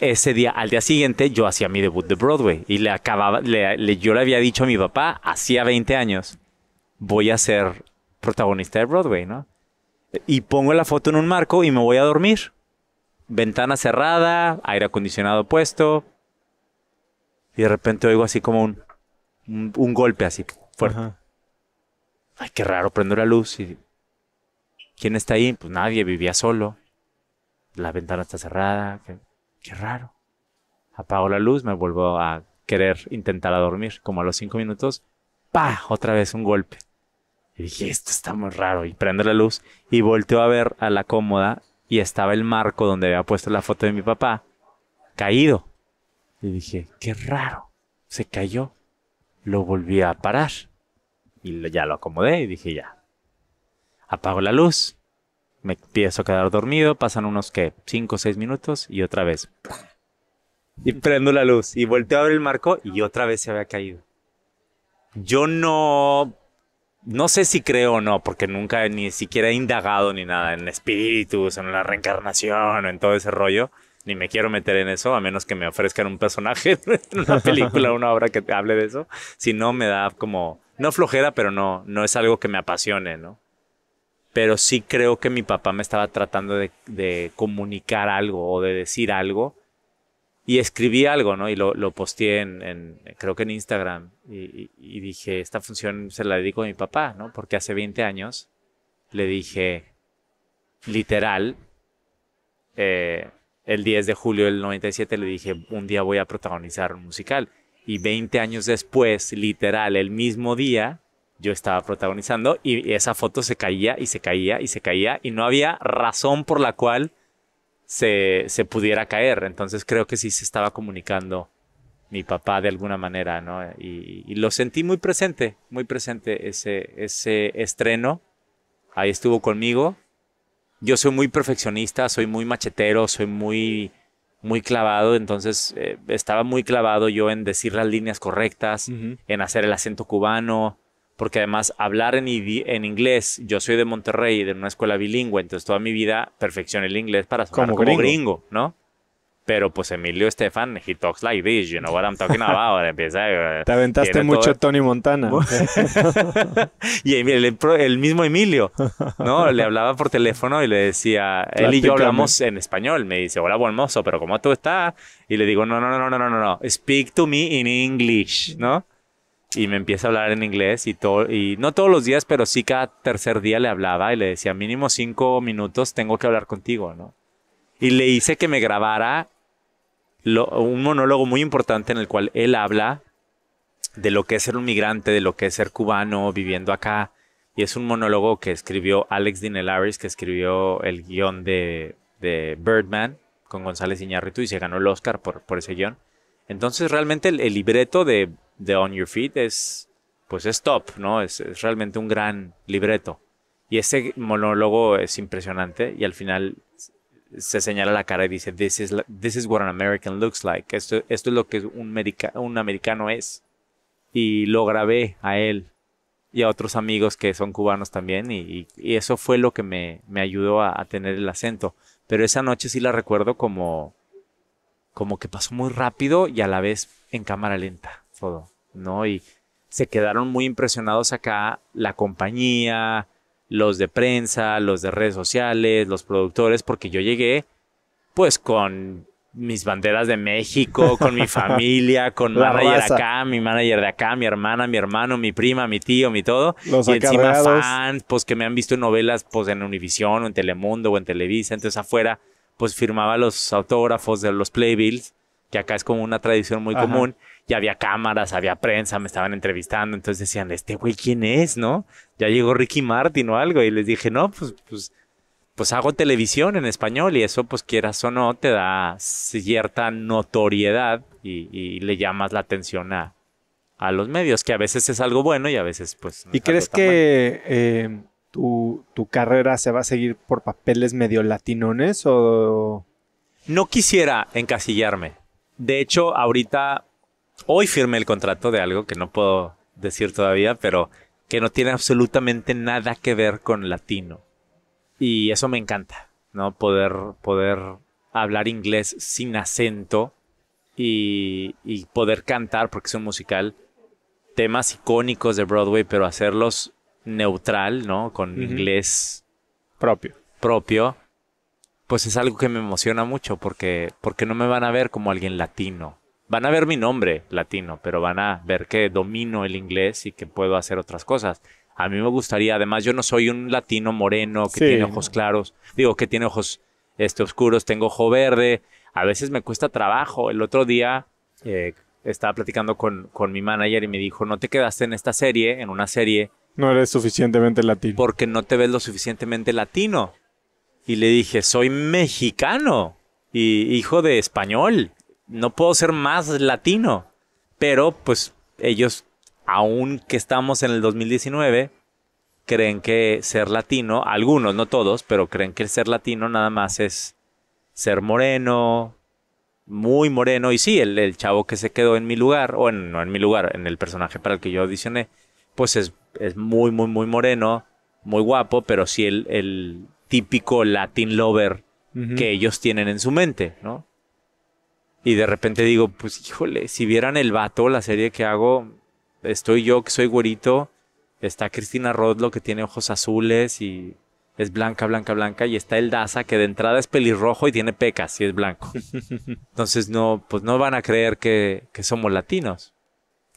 Ese día, al día siguiente, yo hacía mi debut de Broadway y le acababa, yo le había dicho a mi papá, hacía 20 años, voy a ser protagonista de Broadway, ¿no? Y pongo la foto en un marco y me voy a dormir. Ventana cerrada, aire acondicionado puesto, y de repente oigo así como un, un, golpe así fuerte. Ay, qué raro, prendo la luz y... ¿Quién está ahí? Pues nadie, vivía solo. La ventana está cerrada, qué, raro. Apago la luz, me vuelvo a querer intentar a dormir. Como a los cinco minutos, ¡pa! Otra vez un golpe. Y dije, esto está muy raro. Y prendo la luz y volteo a ver a la cómoda y estaba el marco donde había puesto la foto de mi papá caído. Y dije, qué raro, se cayó. Lo volví a parar. Y ya lo acomodé y dije, ya. Apago la luz. Me empiezo a quedar dormido. Pasan unos, que 5 o 6 minutos y otra vez. Y prendo la luz y volteo a abrir el marco y otra vez se había caído. Yo no no sé si creo o no, porque nunca ni siquiera he indagado ni nada en espíritus, en la reencarnación, en todo ese rollo ni me quiero meter en eso, a menos que me ofrezcan un personaje en una película una obra que te hable de eso. Si no, me da como, no flojera, pero no, no es algo que me apasione, ¿no? Pero sí creo que mi papá me estaba tratando de, comunicar algo o de decir algo. Y escribí algo, ¿no? Y lo, lo posteé en, creo que en Instagram. Y, y dije, esta función se la dedico a mi papá, ¿no? Porque hace 20 años le dije, literal, eh, el 10 de julio del 97 le dije, un día voy a protagonizar un musical. Y 20 años después, literal, el mismo día, yo estaba protagonizando y esa foto se caía y se caía y se caía y no había razón por la cual se, se pudiera caer. Entonces creo que sí se estaba comunicando mi papá de alguna manera, ¿no? Y, lo sentí muy presente, muy presente ese, ese estreno. Ahí estuvo conmigo yo soy muy perfeccionista, soy muy machetero, soy muy, muy clavado, entonces eh, estaba muy clavado yo en decir las líneas correctas, en hacer el acento cubano, porque además hablar en, en, inglés, yo soy de Monterrey, de una escuela bilingüe, entonces toda mi vida perfeccioné el inglés para sonar como, gringo. ¿no? Pero pues Emilio Estefan, he talks like this, you know what I'm talking about. Eh, Te aventaste mucho Tony Montana. y el, mismo Emilio, ¿no? Le hablaba por teléfono y le decía, él y yo hablamos en español. Me dice, hola, buen mozo, pero ¿cómo tú estás? Y le digo, no, no, no, no, no, no, no, speak to me in English, ¿no? Y me empieza a hablar en inglés y todo, y no todos los días, pero sí cada tercer día le hablaba y le decía, mínimo cinco minutos tengo que hablar contigo, ¿no? Y le hice que me grabara un monólogo muy importante en el cual él habla de lo que es ser un migrante, de lo que es ser cubano viviendo acá. Y es un monólogo que escribió Alex Dinelaris, que escribió el guión de, Birdman con González Iñárritu y se ganó el Oscar por, ese guión. Entonces realmente el, libreto de, On Your Feet es, pues top, ¿no? Es, es realmente un gran libreto. Y ese monólogo es impresionante y al final se señala la cara y dice, this is, what an American looks like. Esto, esto es lo que un, un americano es. Y lo grabé a él y a otros amigos que son cubanos también y, eso fue lo que me, me ayudó a, a, tener el acento. Pero esa noche sí la recuerdo como, como que pasó muy rápido y a la vez en cámara lenta todo, ¿no? Y se quedaron muy impresionados acá la compañía, los de prensa, los de redes sociales, los productores, porque yo llegué pues con mis banderas de México, con mi familia, con mi manager acá, mi manager de acá, mi hermana, mi hermano, mi prima, mi tío, mi todo. y encima fans, pues que me han visto en novelas, pues en Univisión o en Telemundo o en Televisa, entonces afuera pues firmaba los autógrafos de los playbills, que acá es como una tradición muy común ya había cámaras, había prensa, me estaban entrevistando, entonces decían, este güey, ¿quién es, no? Ya llegó Ricky Martin o algo, y les dije, no, pues, pues, pues hago televisión en español, y eso, pues quieras o no, te da cierta notoriedad y, le llamas la atención a, a los medios, que a veces es algo bueno y a veces, pues. ¿Y crees que eh, tu, tu carrera se va a seguir por papeles medio latinones o.? No quisiera encasillarme. De hecho, ahorita Hoy firmé el contrato de algo que no puedo decir todavía, pero que no tiene absolutamente nada que ver con latino. Y eso me encanta, ¿no? Poder, poder hablar inglés sin acento y, poder cantar, porque es un musical, temas icónicos de Broadway, pero hacerlos neutral, ¿no? Con inglés propio. Propio. Pues es algo que me emociona mucho porque, porque no me van a ver como alguien latino van a ver mi nombre latino, pero van a ver que domino el inglés y que puedo hacer otras cosas. A mí me gustaría, además yo no soy un latino moreno que tiene ojos claros, digo que tiene ojos este, oscuros, tengo ojo verde, a veces me cuesta trabajo. El otro día eh, estaba platicando con, con mi manager y me dijo, no te quedaste en esta serie, en una serie. No eres suficientemente latino. Porque no te ves lo suficientemente latino. Y le dije, soy mexicano y hijo de español no puedo ser más latino. Pero pues ellos, aun que estamos en el 2019, creen que ser latino, algunos, no todos, pero creen que el ser latino nada más es ser moreno, muy moreno. Y sí, el, chavo que se quedó en mi lugar, o en, no en mi lugar, en el personaje para el que yo audicioné, pues es, es muy, muy, muy moreno, muy guapo, pero sí el, típico Latin lover que ellos tienen en su mente, ¿no? Y de repente digo, pues híjole, si vieran el vato, la serie que hago, estoy yo que soy güerito, está Cristina Rodlo que tiene ojos azules y es blanca, blanca, blanca, y está el Daza que de entrada es pelirrojo y tiene pecas y es blanco. Entonces no, pues no van a creer que, que somos latinos.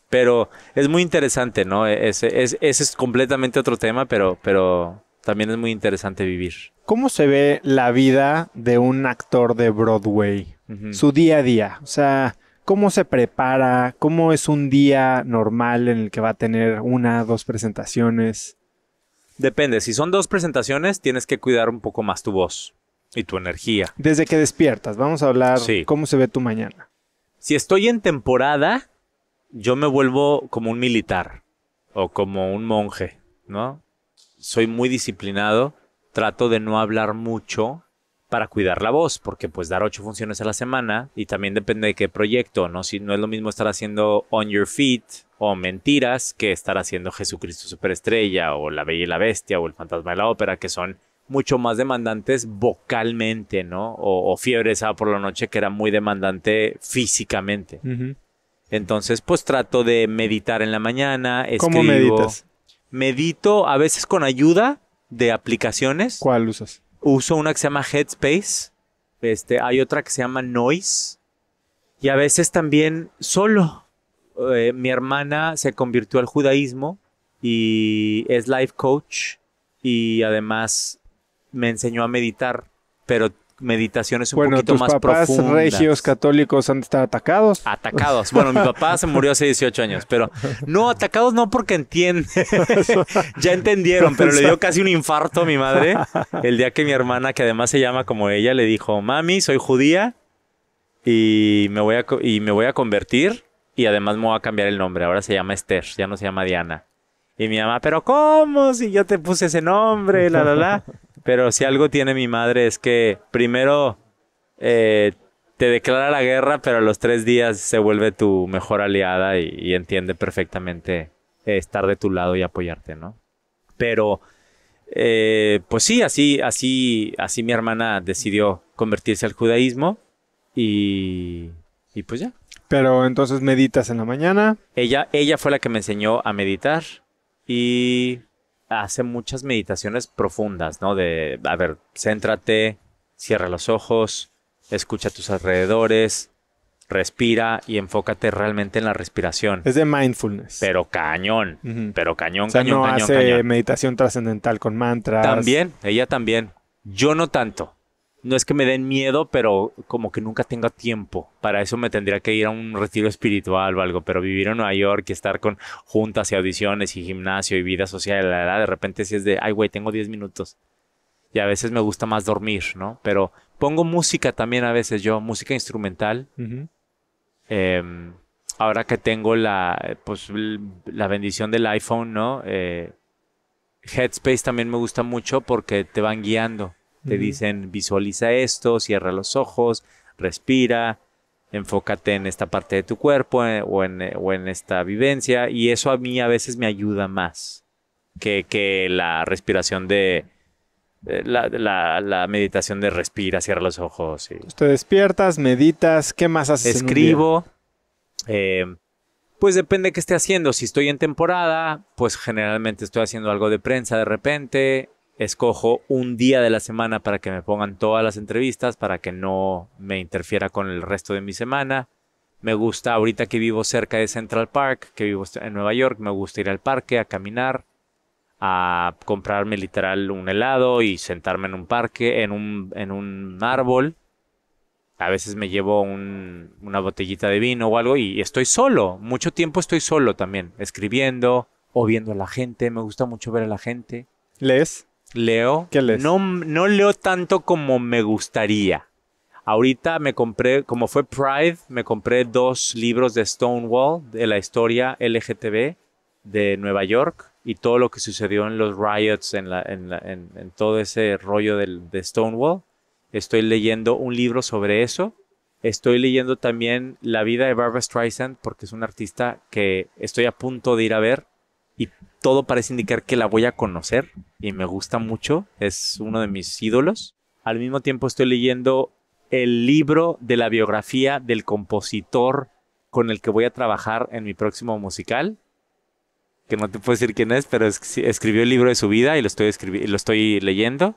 Pero es muy interesante, ¿no? E-, ese, es, es completamente otro tema, pero, pero también es muy interesante vivir. ¿Cómo se ve la vida de un actor de Broadway? su día a día. O sea, cómo se prepara, cómo es un día normal en el que va a tener una, dos presentaciones. Depende, si son dos presentaciones, tienes que cuidar un poco más tu voz y tu energía. Desde que despiertas, vamos a hablar cómo se ve tu mañana. Si estoy en temporada, yo me vuelvo como un militar o como un monje, ¿no? Soy muy disciplinado, trato de no hablar mucho, para cuidar la voz, porque pues dar ocho funciones a la semana y también depende de qué proyecto, ¿no? Si no es lo mismo estar haciendo On Your Feet o Mentiras que estar haciendo Jesucristo Superestrella o La Bella y la Bestia o El Fantasma de la Ópera, que son mucho más demandantes vocalmente, ¿no? O, Fiebre esa por la noche, que era muy demandante físicamente. Entonces, pues trato de meditar en la mañana. es ¿Cómo meditas? Medito a veces con ayuda de aplicaciones. ¿Cuál usas? uso una que se llama Headspace, este, hay otra que se llama Noise y a veces también solo. Eh, mi hermana se convirtió al judaísmo y es life coach y además me enseñó a meditar, pero meditaciones un bueno, poquito tus más papás profundas. regios católicos han de estar atacados. Atacados. Bueno, mi papá se murió hace 18 años, pero no, atacados no porque entiende. ya entendieron, pero le dio casi un infarto a mi madre el día que mi hermana, que además se llama como ella, le dijo, mami, soy judía y me voy a, y me voy a convertir y además me voy a cambiar el nombre. Ahora se llama Esther, ya no se llama Diana. Y mi mamá, pero ¿cómo? Si yo te puse ese nombre, la, la, la. Pero si algo tiene mi madre es que primero eh, te declara la guerra, pero a los tres días se vuelve tu mejor aliada y, entiende perfectamente eh, estar de tu lado y apoyarte, ¿no? Pero, eh, pues sí, así, así, así mi hermana decidió convertirse al judaísmo y, y pues ya. Pero entonces meditas en la mañana. Ella, ella fue la que me enseñó a meditar y hace muchas meditaciones profundas, ¿no? De, a ver, céntrate, cierra los ojos, escucha tus alrededores, respira y enfócate realmente en la respiración. Es de mindfulness. Pero cañón, pero cañón, o sea, cañón, no hace meditación trascendental con mantras. También, ella también. Yo no tanto no es que me den miedo, pero como que nunca tenga tiempo. Para eso me tendría que ir a un retiro espiritual o algo, pero vivir en Nueva York y estar con juntas y audiciones y gimnasio y vida social, la, edad, de repente si es de, ay güey, tengo 10 minutos. Y a veces me gusta más dormir, ¿no? Pero pongo música también a veces yo, música instrumental. Em, ahora que tengo la, pues, la bendición del iPhone, ¿no? Eh, Headspace también me gusta mucho porque te van guiando te dicen, visualiza esto, cierra los ojos, respira, enfócate en esta parte de tu cuerpo eh, o, en, eh, o, en, esta vivencia. Y eso a mí a veces me ayuda más que, la respiración de... Eh, la, la, meditación de respira, cierra los ojos. Y... Pues te despiertas, meditas, ¿qué más haces? Escribo. Pues depende de qué esté haciendo. Si estoy en temporada, pues generalmente estoy haciendo algo de prensa de repente escojo un día de la semana para que me pongan todas las entrevistas, para que no me interfiera con el resto de mi semana. Me gusta, ahorita que vivo cerca de Central Park, que vivo en Nueva York, me gusta ir al parque a caminar, a comprarme literal un helado y sentarme en un parque, en un, en un árbol. A veces me llevo una botellita de vino o algo y estoy solo. Mucho tiempo estoy solo también, escribiendo o viendo a la gente. Me gusta mucho ver a la gente. ¿Lees? Leo. ¿Qué lees? No, no leo tanto como me gustaría. Ahorita me compré, como fue Pride, me compré dos libros de Stonewall, de la historia LGTB de Nueva York y todo lo que sucedió en los riots, en, la, en, en, todo ese rollo del, de Stonewall. Estoy leyendo un libro sobre eso. Estoy leyendo también La vida de Barbara Streisand porque es una artista que estoy a punto de ir a ver y todo parece indicar que la voy a conocer y me gusta mucho, es uno de mis ídolos. Al mismo tiempo estoy leyendo el libro de la biografía del compositor con el que voy a trabajar en mi próximo musical, que no te puedo decir quién es, pero escribió el libro de su vida y lo estoy, leyendo.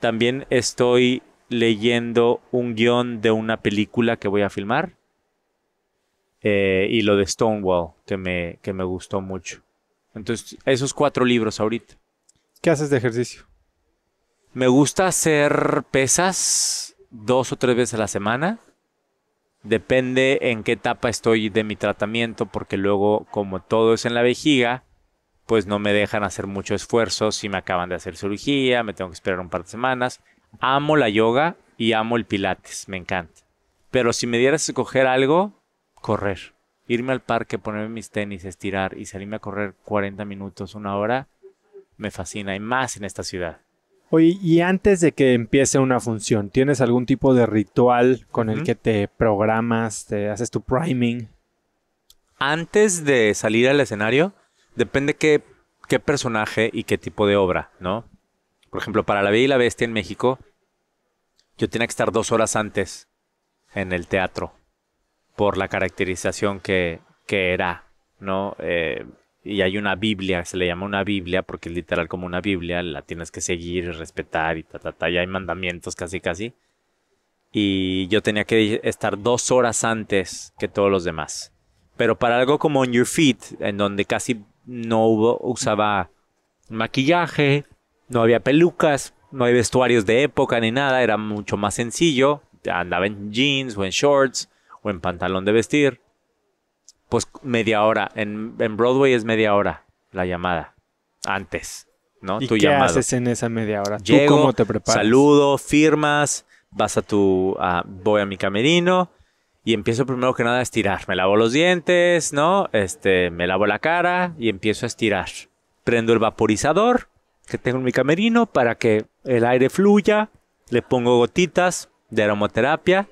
También estoy leyendo un guión de una película que voy a filmar. Eh, y lo de Stonewall, que me gustó mucho. Entonces, esos cuatro libros ahorita. ¿Qué haces de ejercicio? Me gusta hacer pesas dos o tres veces a la semana. Depende en qué etapa estoy de mi tratamiento, porque luego, como todo es en la vejiga, pues no me dejan hacer mucho esfuerzo si me acaban de hacer cirugía, me tengo que esperar un par de semanas. Amo la yoga y amo el pilates, me encanta. Pero si me dieras a escoger algo, correr irme al parque, ponerme mis tenis, estirar y salirme a correr 40 minutos, una hora, me fascina y más en esta ciudad. Oye, y antes de que empiece una función, ¿tienes algún tipo de ritual con el que te programas, te haces tu priming? Antes de salir al escenario, depende qué, qué personaje y qué tipo de obra, ¿no? Por ejemplo, para La Bella y la Bestia en México, yo tenía que estar dos horas antes en el teatro por la caracterización que, era, ¿no? Eh, y hay una Biblia, se le llama una Biblia porque es literal como una Biblia, la tienes que seguir y respetar y ta, ta, ta, y hay mandamientos casi, casi. Y yo tenía que estar dos horas antes que todos los demás. Pero para algo como On Your Feet, en donde casi no hubo, usaba maquillaje, no había pelucas, no hay vestuarios de época ni nada, era mucho más sencillo. Andaba en jeans o en shorts o en pantalón de vestir, pues media hora. En, Broadway es media hora la llamada. Antes, ¿no? Tú llamas qué haces en esa media hora? ¿Tú cómo te preparas? Saludo, firmas, vas a tu. voy a mi camerino y empiezo primero que nada a estirar. Me lavo los dientes, ¿no? Este, me lavo la cara y empiezo a estirar. Prendo el vaporizador que tengo en mi camerino para que el aire fluya. Le pongo gotitas de aromaterapia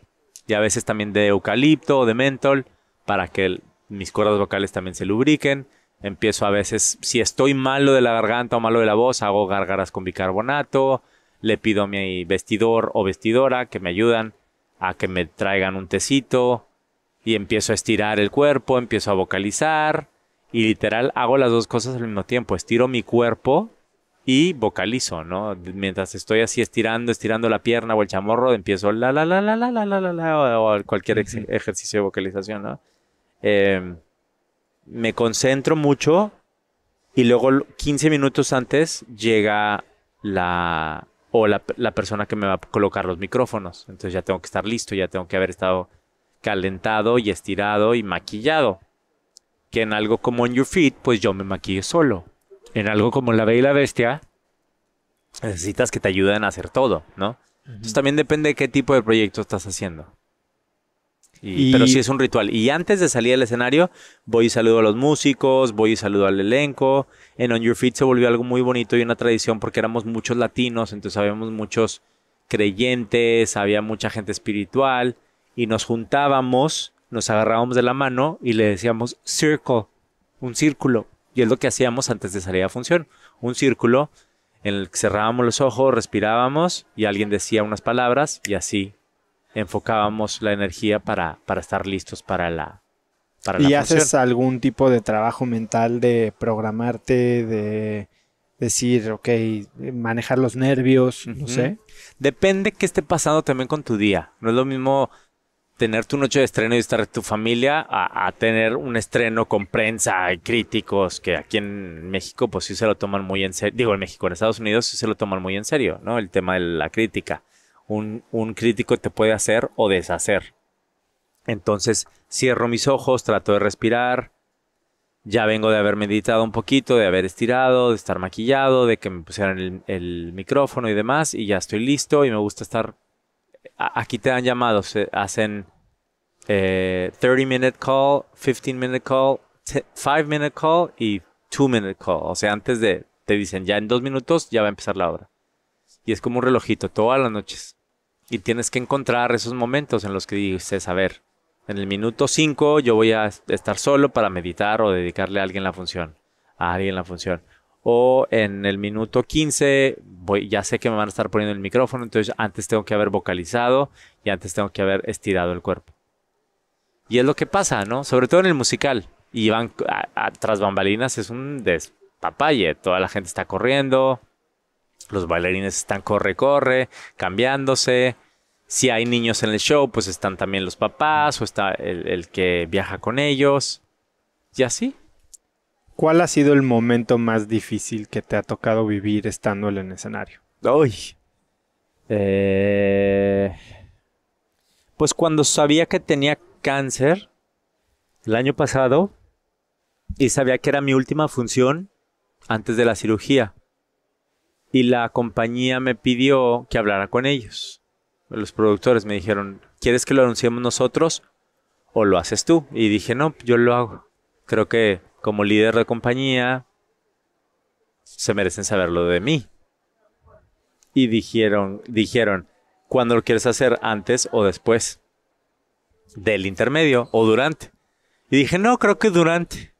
y a veces también de eucalipto o de mentol para que mis cuerdas vocales también se lubriquen. Empiezo a veces, si estoy malo de la garganta o malo de la voz, hago gargaras con bicarbonato, le pido a mi vestidor o vestidora que me ayudan a que me traigan un tecito y empiezo a estirar el cuerpo, empiezo a vocalizar y literal hago las dos cosas al mismo tiempo, estiro mi cuerpo y vocalizo, ¿no? Mientras estoy así estirando, estirando la pierna o el chamorro, empiezo la, la, la, la, la, la, la, la, o cualquier ejercicio de vocalización, ¿no? Em, me concentro mucho y luego 15 minutos antes llega la o la, persona que me va a colocar los micrófonos. Entonces ya tengo que estar listo, ya tengo que haber estado calentado y estirado y maquillado. Que en algo como On Your Feet, pues yo me maquillo solo en algo como La Bella y la Bestia, necesitas que te ayuden a hacer todo, ¿no? Entonces también depende de qué tipo de proyecto estás haciendo. Pero sí es un ritual. Y antes de salir al escenario, voy y saludo a los músicos, voy y saludo al elenco. En On Your Feet se volvió algo muy bonito y una tradición porque éramos muchos latinos, entonces habíamos muchos creyentes, había mucha gente espiritual y nos juntábamos, nos agarrábamos de la mano y le decíamos circle, un círculo. Y es lo que hacíamos antes de salir a función. Un círculo en el que cerrábamos los ojos, respirábamos y alguien decía unas palabras y así enfocábamos la energía para, para estar listos para la... Para ¿Y haces algún tipo de trabajo mental de programarte, de decir, ok, manejar los nervios, no sé? Depende qué esté pasando también con tu día. No es lo mismo tener tu noche de estreno y estar tu familia a, tener un estreno con prensa y críticos que aquí en México pues sí se lo toman muy en serio, digo en México, en Estados Unidos sí se lo toman muy en serio, ¿no? El tema de la crítica. Un, crítico te puede hacer o deshacer. Entonces cierro mis ojos, trato de respirar, ya vengo de haber meditado un poquito, de haber estirado, de estar maquillado, de que me pusieran el micrófono y demás y ya estoy listo y me gusta estar aquí te dan llamados, hacen 30 eh, minute call, 15 minute call, 5 minute call y 2 minute call. O sea, antes de, te dicen ya en dos minutos ya va a empezar la hora. Y es como un relojito todas las noches. Y tienes que encontrar esos momentos en los que dices, a ver, en el minuto 5 yo voy a estar solo para meditar o dedicarle a alguien la función. A alguien la función o en el minuto 15 voy, ya sé que me van a estar poniendo el micrófono, entonces antes tengo que haber vocalizado y antes tengo que haber estirado el cuerpo. Y es lo que pasa, ¿no? Sobre todo en el musical. Y van tras bambalinas es un despapalle, toda la gente está corriendo, los bailarines están corre, corre, cambiándose. Si hay niños en el show, pues están también los papás o está el, el que viaja con ellos. Y así, ¿Cuál ha sido el momento más difícil que te ha tocado vivir estando en el escenario? Uy. Eh, pues cuando sabía que tenía cáncer el año pasado y sabía que era mi última función antes de la cirugía. Y la compañía me pidió que hablara con ellos. Los productores me dijeron, ¿quieres que lo anunciemos nosotros o lo haces tú? Y dije, no, yo lo hago. Creo que como líder de compañía, se merecen saberlo de mí. Y dijeron, dijeron, ¿cuándo lo quieres hacer? ¿Antes o después? ¿Del intermedio o durante? Y dije, no, creo que durante.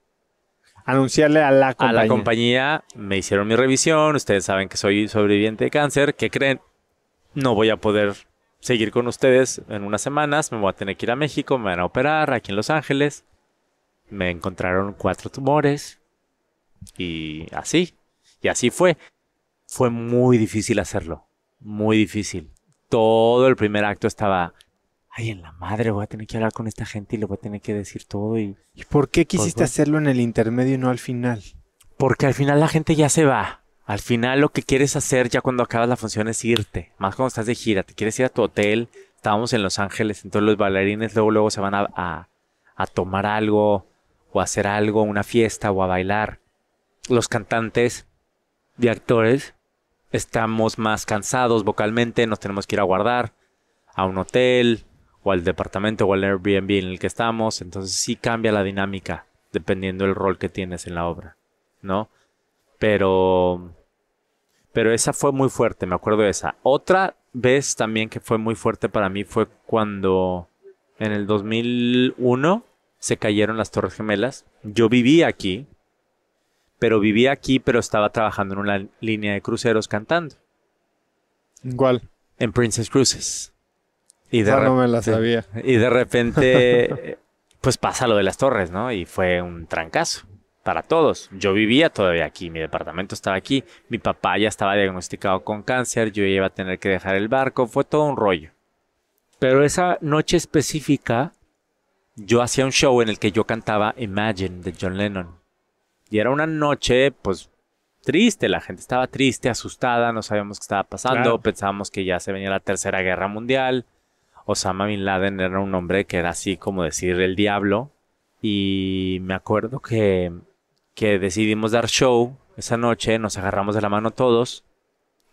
Anunciarle a la compañía. A la compañía, me hicieron mi revisión, ustedes saben que soy sobreviviente de cáncer, ¿qué creen? No voy a poder seguir con ustedes en unas semanas, me voy a tener que ir a México, me van a operar aquí en Los Ángeles me encontraron cuatro tumores y así. Y así fue. Fue muy difícil hacerlo, muy difícil. Todo el primer acto estaba, ay, en la madre, voy a tener que hablar con esta gente y le voy a tener que decir todo. ¿Y, por qué pues, quisiste hacerlo en el intermedio y no al final? Porque al final la gente ya se va. Al final lo que quieres hacer ya cuando acabas la función es irte. Más cuando estás de gira, te quieres ir a tu hotel. Estábamos en Los Ángeles, entonces los bailarines luego, luego se van a tomar algo o hacer algo, una fiesta o a bailar. Los cantantes de actores estamos más cansados vocalmente, nos tenemos que ir a guardar a un hotel o al departamento o al Airbnb en el que estamos, entonces sí cambia la dinámica dependiendo del rol que tienes en la obra, ¿no? Pero pero esa fue muy fuerte, me acuerdo de esa. Otra vez también que fue muy fuerte para mí fue cuando en el 2001 se cayeron las Torres Gemelas. Yo vivía aquí, pero vivía aquí, pero estaba trabajando en una línea de cruceros cantando. ¿Cuál? En Princess Cruises. Y de, no me la sabía. y de repente, pues pasa lo de las torres, ¿no? Y fue un trancazo para todos. Yo vivía todavía aquí, mi departamento estaba aquí, mi papá ya estaba diagnosticado con cáncer, yo iba a tener que dejar el barco, fue todo un rollo. Pero esa noche específica yo hacía un show en el que yo cantaba Imagine de John Lennon. Y era una noche, pues, triste. La gente estaba triste, asustada, no sabíamos qué estaba pasando. Pensábamos que ya se venía la Tercera Guerra Mundial. Osama Bin Laden era un hombre que era así como decir el diablo. Y me acuerdo que, que decidimos dar show esa noche, nos agarramos de la mano todos.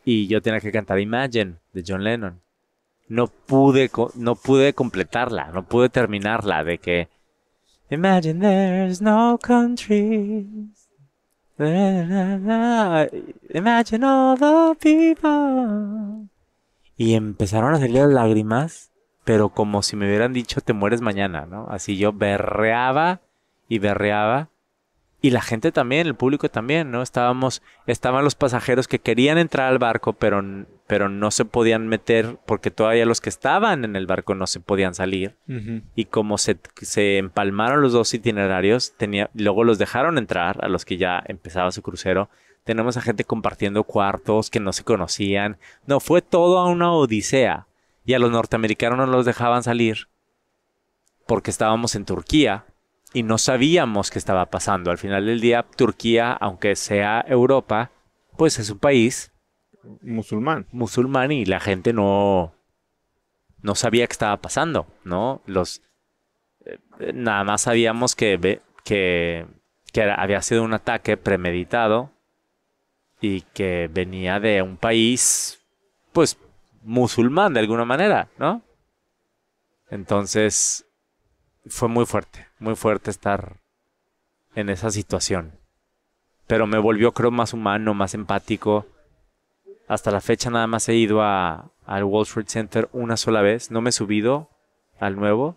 Y yo tenía que cantar Imagine de John Lennon no pude, no pude completarla, no pude terminarla de que... Imagine there's no countries. Imagine all the people. Y empezaron a salir lágrimas, pero como si me hubieran dicho te mueres mañana, ¿no? Así yo berreaba y berreaba. Y la gente también, el público también, ¿no? Estábamos, estaban los pasajeros que querían entrar al barco, pero pero no se podían meter porque todavía los que estaban en el barco no se podían salir. Y como se, se, empalmaron los dos itinerarios, luego los dejaron entrar a los que ya empezaba su crucero. Tenemos a gente compartiendo cuartos que no se conocían. No, fue todo una odisea. Y a los norteamericanos no los dejaban salir porque estábamos en Turquía y no sabíamos qué estaba pasando. Al final del día, Turquía, aunque sea Europa, pues es un país musulmán. Musulmán y la gente no, no sabía qué estaba pasando, ¿no? Los, eh, eh, nada más sabíamos que, que, que había sido un ataque premeditado y que venía de un país, pues, musulmán de alguna manera, ¿no? Entonces, fue muy fuerte, muy fuerte estar en esa situación. Pero me volvió, creo, más humano, más empático hasta la fecha nada más he ido al Wall Street Center una sola vez. No me he subido al nuevo.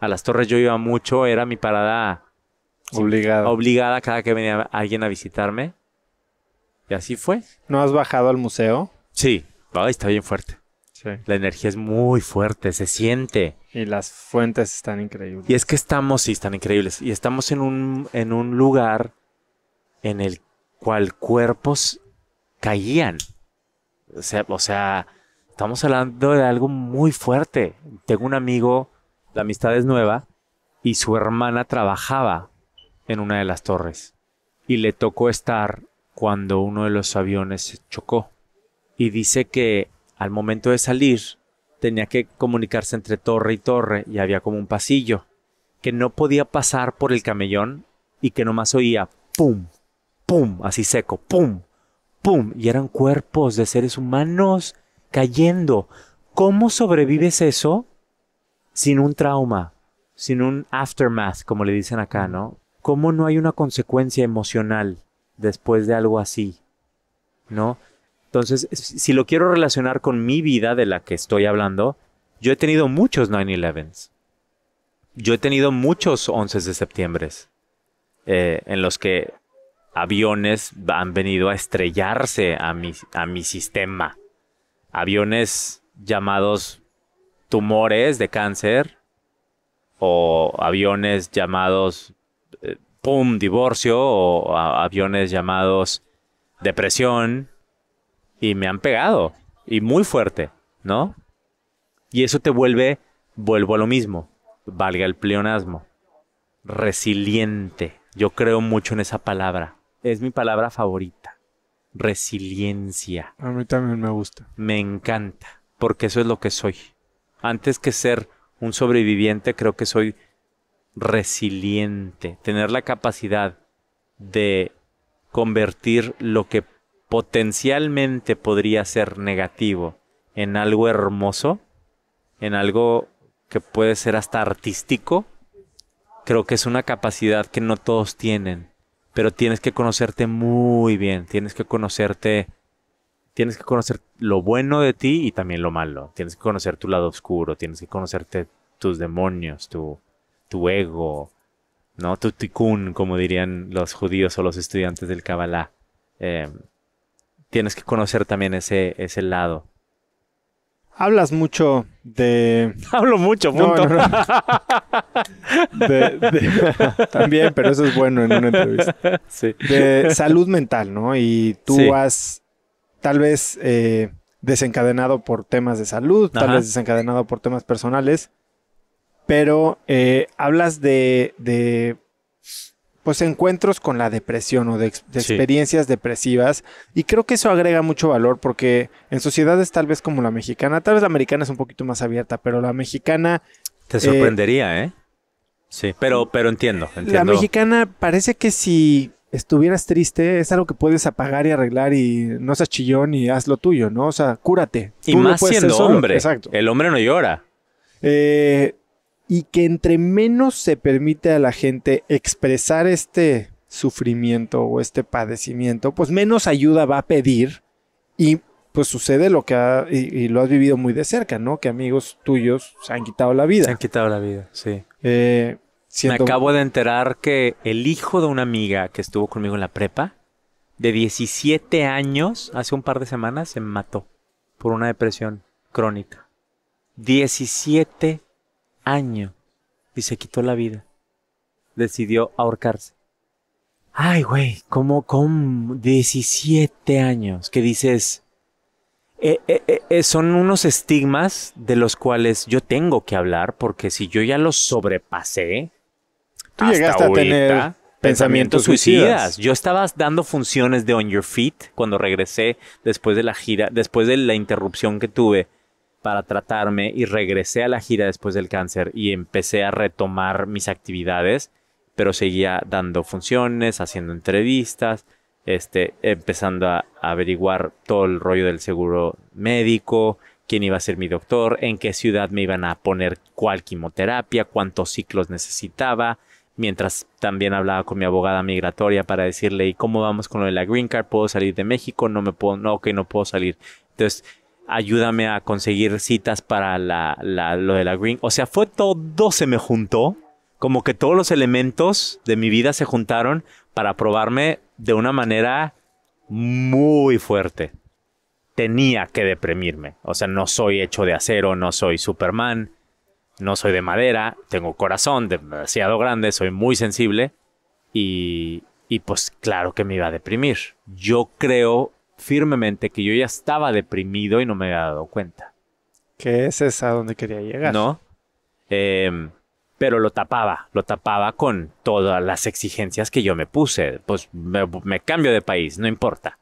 A las torres yo iba mucho, era mi parada obligada. obligada cada que venía alguien a visitarme. Y así fue. ¿No has bajado al museo? Sí, está bien fuerte. Sí. La energía es muy fuerte, se siente. Y las fuentes están increíbles. Y es que estamos, sí, están increíbles. Y estamos en un, en un lugar en el cual cuerpos caían. O sea, estamos hablando de algo muy fuerte. Tengo un amigo, la amistad es nueva, y su hermana trabajaba en una de las torres. Y le tocó estar cuando uno de los aviones chocó. Y dice que al momento de salir tenía que comunicarse entre torre y torre y había como un pasillo que no podía pasar por el camellón y que nomás oía pum, pum, así seco, pum, ¡pum! Y eran cuerpos de seres humanos cayendo. ¿Cómo sobrevives eso sin un trauma, sin un aftermath, como le dicen acá, ¿no? ¿Cómo no hay una consecuencia emocional después de algo así? ¿No? Entonces, si lo quiero relacionar con mi vida de la que estoy hablando, yo he tenido muchos 9-11s. Yo he tenido muchos 11 de septiembre eh, en los que aviones han venido a estrellarse a mi, sistema. Aviones llamados tumores de cáncer o aviones llamados eh, pum, divorcio o aviones llamados depresión y me han pegado y muy fuerte, ¿no? Y eso te vuelve, vuelvo a lo mismo, valga el pleonasmo, resiliente. Yo creo mucho en esa palabra es mi palabra favorita. Resiliencia. A mí también me gusta. Me encanta, porque eso es lo que soy. Antes que ser un sobreviviente, creo que soy resiliente. Tener la capacidad de convertir lo que potencialmente podría ser negativo en algo hermoso, en algo que puede ser hasta artístico, creo que es una capacidad que no todos tienen pero tienes que conocerte muy bien, tienes que conocerte, tienes que conocer lo bueno de ti y también lo malo, tienes que conocer tu lado oscuro, tienes que conocerte tus demonios, tu, tu ego, ¿no? Tu tikkun, como dirían los judíos o los estudiantes del Kabbalah. Eh, tienes que conocer también ese, ese lado. Hablas mucho de... Hablo mucho, punto. De, También, pero eso es bueno en una entrevista. Sí. De salud mental, ¿no? Y tú vas, has tal vez eh, desencadenado por temas de salud, tal vez desencadenado por temas personales, pero eh, hablas de pues encuentros con la depresión o de, experiencias depresivas y creo que eso agrega mucho valor porque en sociedades tal vez como la mexicana, tal vez la americana es un poquito más abierta, pero la mexicana te eh, sorprendería, eh, Sí, pero pero entiendo, La mexicana parece que si estuvieras triste, es algo que puedes apagar y arreglar y no seas chillón y haz lo tuyo, ¿no? O sea, cúrate. Y más siendo hombre. Exacto. El hombre no llora. Eh, y que entre menos se permite a la gente expresar este sufrimiento o este padecimiento, pues menos ayuda va a pedir y pues sucede lo que ha, y, lo has vivido muy de cerca, ¿no? Que amigos tuyos se han quitado la vida. Se han quitado la vida, sí. Eh, Me acabo de enterar que el hijo de una amiga que estuvo conmigo en la prepa, de 17 años, hace un par de semanas, se mató por una depresión crónica. 17 año y se quitó la vida. Decidió ahorcarse. Ay, güey, como con 17 años que dices, eh, eh, eh, son unos estigmas de los cuales yo tengo que hablar porque si yo ya los sobrepasé, Tú hasta a tener pensamientos, suicidas. suicidas. Yo estaba dando funciones de On Your Feet cuando regresé después de la gira, después de la interrupción que tuve para tratarme y regresé a la gira después del cáncer y empecé a retomar mis actividades, pero seguía dando funciones, haciendo entrevistas, este, empezando a averiguar todo el rollo del seguro médico, quién iba a ser mi doctor, en qué ciudad me iban a poner cuál quimioterapia, cuántos ciclos necesitaba, mientras también hablaba con mi abogada migratoria para decirle, ¿y cómo vamos con lo de la green card? ¿Puedo salir de México? No me puedo, no, que no puedo salir. Entonces, ayúdame a conseguir citas para la, lo de la Green. O sea, fue todo, se me juntó, como que todos los elementos de mi vida se juntaron para probarme de una manera muy fuerte. Tenía que deprimirme. O sea, no soy hecho de acero, no soy Superman, no soy de madera, tengo corazón demasiado grande, soy muy sensible y, y pues claro que me iba a deprimir. Yo creo firmemente que yo ya estaba deprimido y no me había dado cuenta. Que es esa donde quería llegar. No. Em, pero lo tapaba, lo tapaba con todas las exigencias que yo me puse. Pues me cambio de país, no importa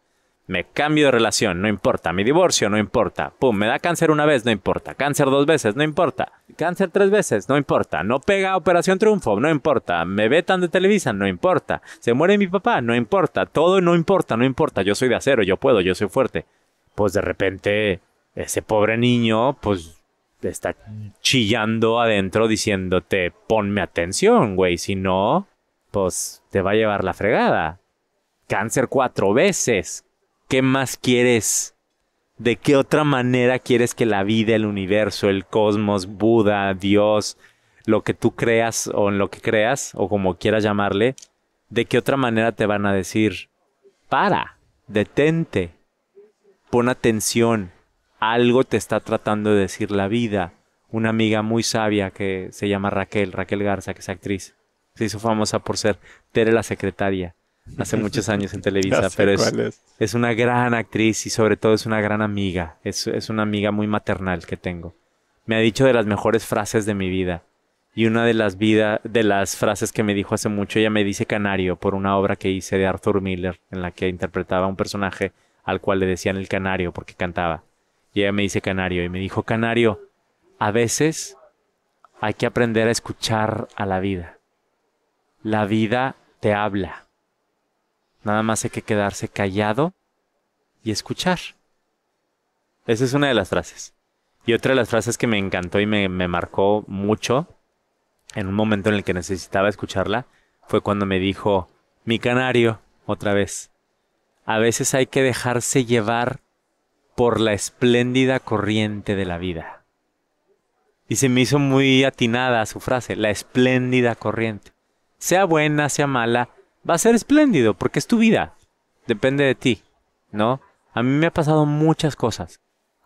me cambio de relación, no importa, mi divorcio, no importa, pum, me da cáncer una vez, no importa, cáncer dos veces, no importa, cáncer tres veces, no importa, no pega Operación Triunfo, no importa, me vetan de Televisa, no importa, se muere mi papá, no importa, todo no importa, no importa, yo soy de acero, yo puedo, yo soy fuerte. Pues de repente, ese pobre niño, pues está chillando adentro diciéndote, ponme atención, güey, si no, pues te va a llevar la fregada. Cáncer cuatro veces, ¿Qué más quieres? ¿De qué otra manera quieres que la vida, el universo, el cosmos, Buda, Dios, lo que tú creas o en lo que creas, o como quieras llamarle, de qué otra manera te van a decir, para, detente, pon atención, algo te está tratando de decir la vida. Una amiga muy sabia que se llama Raquel, Raquel Garza, que es actriz, se hizo famosa por ser Tere la secretaria hace muchos años en Televisa, pero es, una gran actriz y sobre todo es una gran amiga. Es, una amiga muy maternal que tengo. Me ha dicho de las mejores frases de mi vida. Y una de las, vida, de las frases que me dijo hace mucho, ella me dice Canario por una obra que hice de Arthur Miller, en la que interpretaba un personaje al cual le decían el Canario porque cantaba. Y ella me dice Canario y me dijo Canario, a veces hay que aprender a escuchar a la vida. La vida te habla Nada más hay que quedarse callado y escuchar. Esa es una de las frases. Y otra de las frases que me encantó y me, marcó mucho en un momento en el que necesitaba escucharla fue cuando me dijo, mi canario, otra vez, a veces hay que dejarse llevar por la espléndida corriente de la vida. Y se me hizo muy atinada su frase, la espléndida corriente. Sea buena, sea mala, va a ser espléndido porque es tu vida. Depende de ti, ¿no? A mí me ha pasado muchas cosas.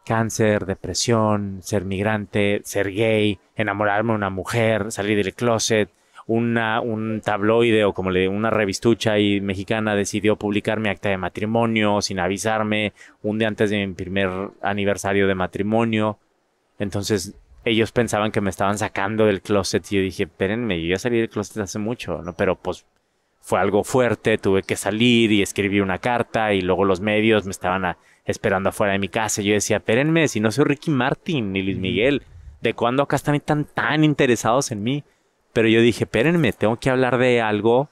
Cáncer, depresión, ser migrante, ser gay, enamorarme de una mujer, salir del closet, una, un tabloide o como le una revistucha y mexicana decidió publicar mi acta de matrimonio sin avisarme un día antes de mi primer aniversario de matrimonio. Entonces ellos pensaban que me estaban sacando del closet y yo dije, espérenme, yo a salí del closet hace mucho, ¿no? Pero pues fue algo fuerte, tuve que salir y escribir una carta y luego los medios me estaban esperando afuera de mi casa. Yo decía, espérenme, si no soy Ricky Martin ni Luis Miguel, ¿de cuándo acá están tan, tan interesados en mí? Pero yo dije, espérenme, tengo que hablar de algo,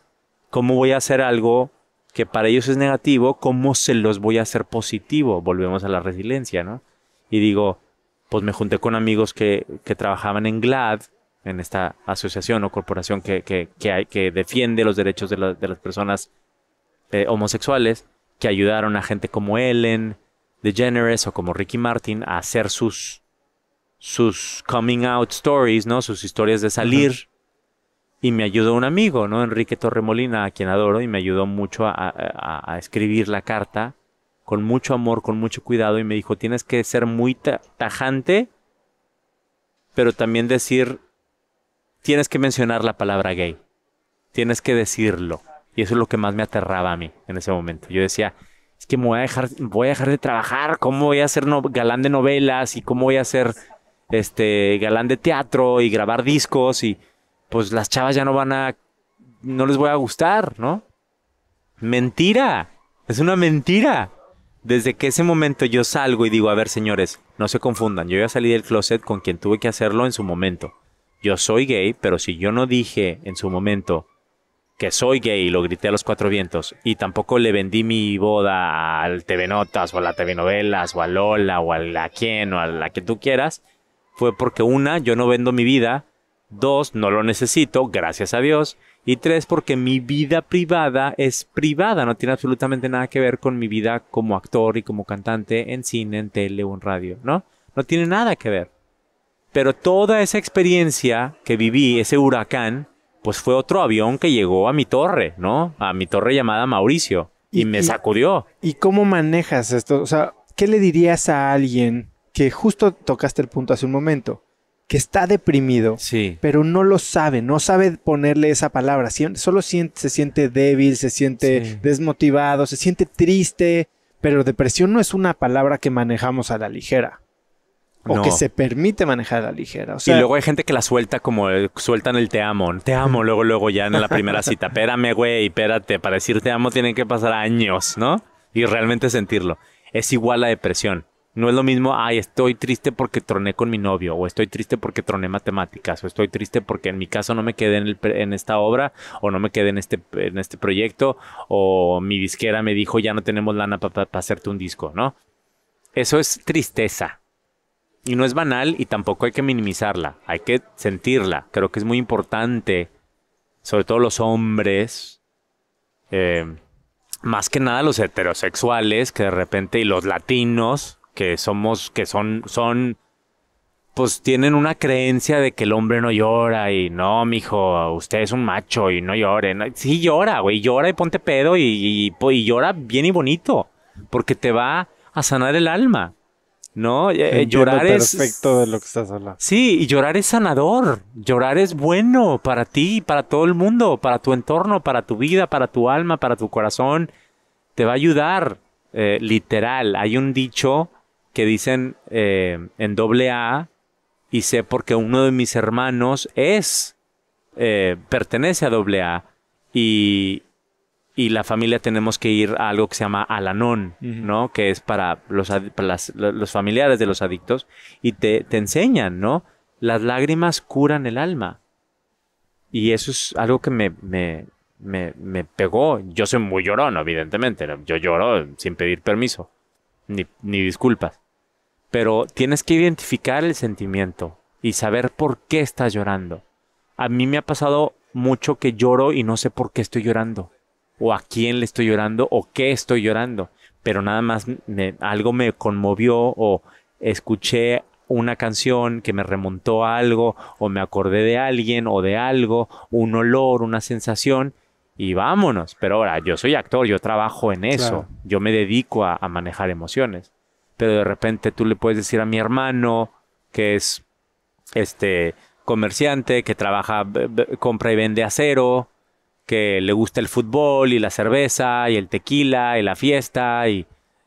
¿cómo voy a hacer algo que para ellos es negativo? ¿Cómo se los voy a hacer positivo? Volvemos a la resiliencia, ¿no? Y digo, pues me junté con amigos que, que trabajaban en GLAD en esta asociación o corporación que, que defiende los derechos de, las personas eh, homosexuales, que ayudaron a gente como Ellen, DeGeneres o como Ricky Martin a hacer sus, sus coming out stories, ¿no? Sus historias de salir. Y me ayudó un amigo, ¿no? Enrique Torremolina, a quien adoro, y me ayudó mucho a, escribir la carta con mucho amor, con mucho cuidado, y me dijo, tienes que ser muy tajante, pero también decir tienes que mencionar la palabra gay. Tienes que decirlo. Y eso es lo que más me aterraba a mí en ese momento. Yo decía, es que me voy a dejar, voy a dejar de trabajar, ¿cómo voy a ser galán de novelas y cómo voy a ser este galán de teatro y grabar discos y pues las chavas ya no van a no les voy a gustar, ¿no? Mentira, es una mentira. Desde que ese momento yo salgo y digo, a ver, señores, no se confundan, yo ya salí del closet con quien tuve que hacerlo en su momento yo soy gay, pero si yo no dije en su momento que soy gay y lo grité a los cuatro vientos y tampoco le vendí mi boda al TV Notas o a la TV Novelas o a Lola o a la quien o a la que tú quieras, fue porque una, yo no vendo mi vida, dos, no lo necesito, gracias a Dios, y tres, porque mi vida privada es privada, no tiene absolutamente nada que ver con mi vida como actor y como cantante en cine, en tele o en radio, ¿no? No tiene nada que ver. Pero toda esa experiencia que viví, ese huracán, pues fue otro avión que llegó a mi torre, ¿no? A mi torre llamada Mauricio. Y, me sacudió. ¿Y cómo manejas esto? O sea, ¿qué le dirías a alguien que justo tocaste el punto hace un momento? que está deprimido, sí. pero no lo sabe, no sabe ponerle esa palabra, solo se siente débil, se siente desmotivado, se siente triste, pero depresión no es una palabra que manejamos a la ligera. O que se permite manejar a la ligera. y luego hay gente que la suelta como eh, sueltan el te amo. Te amo luego, luego ya en la primera cita. Espérame, güey, espérate. Para decir te amo tienen que pasar años, ¿no? Y realmente sentirlo. Es igual la depresión. No es lo mismo, ay, estoy triste porque troné con mi novio, o estoy triste porque troné matemáticas, o estoy triste porque en mi caso no me quedé en, esta obra, o no me quedé en este, en este proyecto, o mi disquera me dijo ya no tenemos lana para hacerte un disco, ¿no? Eso es tristeza y no es banal y tampoco hay que minimizarla, hay que sentirla. Creo que es muy importante, sobre todo los hombres, eh, más que nada los heterosexuales, que de repente, y los latinos, que somos, que son, son, pues tienen una creencia de que el hombre no llora y no, mijo, usted es un macho y no llore. sí llora, güey, llora y ponte pedo y, y llora bien y bonito, porque te va a sanar el alma. ¿no? Eh, eh, llorar es... Perfecto de lo que estás hablando. Sí, y llorar es sanador, llorar es bueno para ti, para todo el mundo, para tu entorno, para tu vida, para tu alma, para tu corazón. Te va a ayudar, eh, literal. Hay un dicho que dicen en doble A y sé porque uno de mis hermanos es, pertenece a doble A y, y la familia tenemos que ir a algo que se llama Alanón, ¿no? Que es para los, los familiares de los adictos y te, te enseñan, ¿no? Las lágrimas curan el alma. Y eso es algo que me, me, me, pegó. Yo soy muy llorón, evidentemente. Yo lloro sin pedir permiso, ni, ni disculpas. Pero tienes que identificar el sentimiento y saber por qué estás llorando. A mí me ha pasado mucho que lloro y no sé por qué estoy llorando o a quién le estoy llorando o qué estoy llorando, pero nada más algo me conmovió o escuché una canción que me remontó a algo o me acordé de alguien o de algo, un olor, una sensación y vámonos. Pero ahora, yo soy actor, yo trabajo en eso, yo me dedico a, a, manejar emociones. Pero de repente tú le puedes decir a mi hermano que es este comerciante, que trabaja, compra y vende acero, que le gusta el fútbol y la cerveza y el tequila y la fiesta y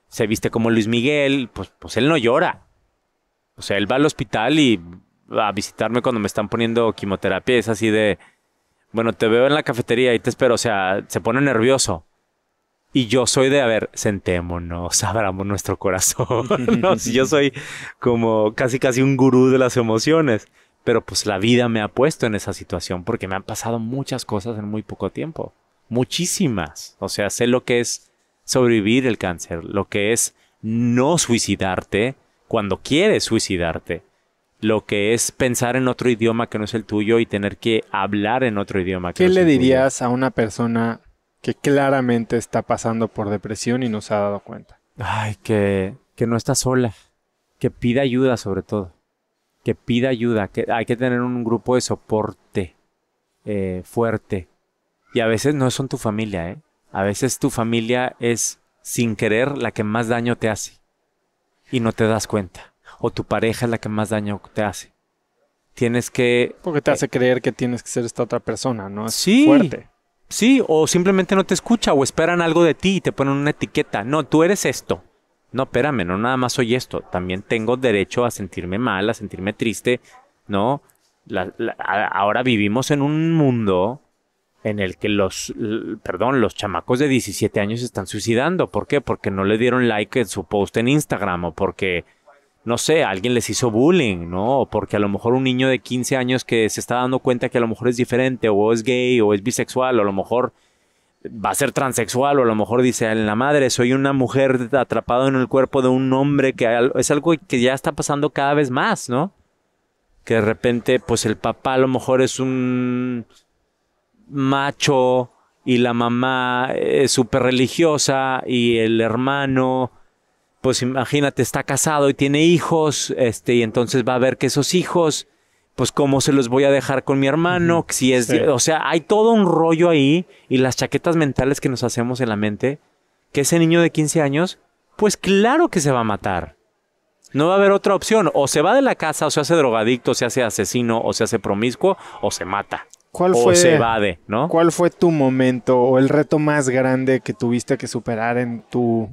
se viste como Luis Miguel, pues, pues él no llora. O sea, él va al hospital y va a visitarme cuando me están poniendo quimioterapia. Es así de, bueno, te veo en la cafetería y te espero. O sea, se pone nervioso. Y yo soy de, a ver, sentémonos, abramos nuestro corazón. ¿no? yo soy como casi casi un gurú de las emociones pero pues la vida me ha puesto en esa situación porque me han pasado muchas cosas en muy poco tiempo. Muchísimas. O sea, sé lo que es sobrevivir el cáncer, lo que es no suicidarte cuando quieres suicidarte, lo que es pensar en otro idioma que no es el tuyo y tener que hablar en otro idioma que ¿Qué es el tuyo. ¿Qué le dirías a una persona que claramente está pasando por depresión y no se ha dado cuenta? Ay, que, que no está sola, que pida ayuda sobre todo que pida ayuda, que hay que tener un grupo de soporte eh, fuerte. Y a veces no son tu familia, ¿eh? A veces tu familia es sin querer la que más daño te hace y no te das cuenta. O tu pareja es la que más daño te hace. Tienes que... Porque te hace eh, creer que tienes que ser esta otra persona, ¿no? sí. Fuerte. Sí, o simplemente no te escucha o esperan algo de ti y te ponen una etiqueta. No, tú eres esto no, espérame, no nada más soy esto, también tengo derecho a sentirme mal, a sentirme triste, ¿no? ahora vivimos en un mundo en el que los, perdón, los chamacos de 17 años se están suicidando. ¿Por qué? Porque no le dieron like en su post en Instagram o porque, no sé, alguien les hizo bullying, ¿no? O porque a lo mejor un niño de 15 años que se está dando cuenta que a lo mejor es diferente o es gay o es bisexual o a lo mejor va a ser transexual o a lo mejor dice en la madre soy una mujer atrapada en el cuerpo de un hombre que es algo que ya está pasando cada vez más, ¿no? Que de repente pues el papá a lo mejor es un macho y la mamá es súper religiosa y el hermano pues imagínate está casado y tiene hijos, este y entonces va a ver que esos hijos pues cómo se los voy a dejar con mi hermano, si es, o sea, hay todo un rollo ahí y las chaquetas mentales que nos hacemos en la mente, que ese niño de 15 años, pues claro que se va a matar. No va a haber otra opción, o se va de la casa, o se hace drogadicto, o se hace asesino, o se hace promiscuo, o se mata. ¿Cuál o se evade, ¿no? ¿Cuál fue tu momento o el reto más grande que tuviste que superar en tu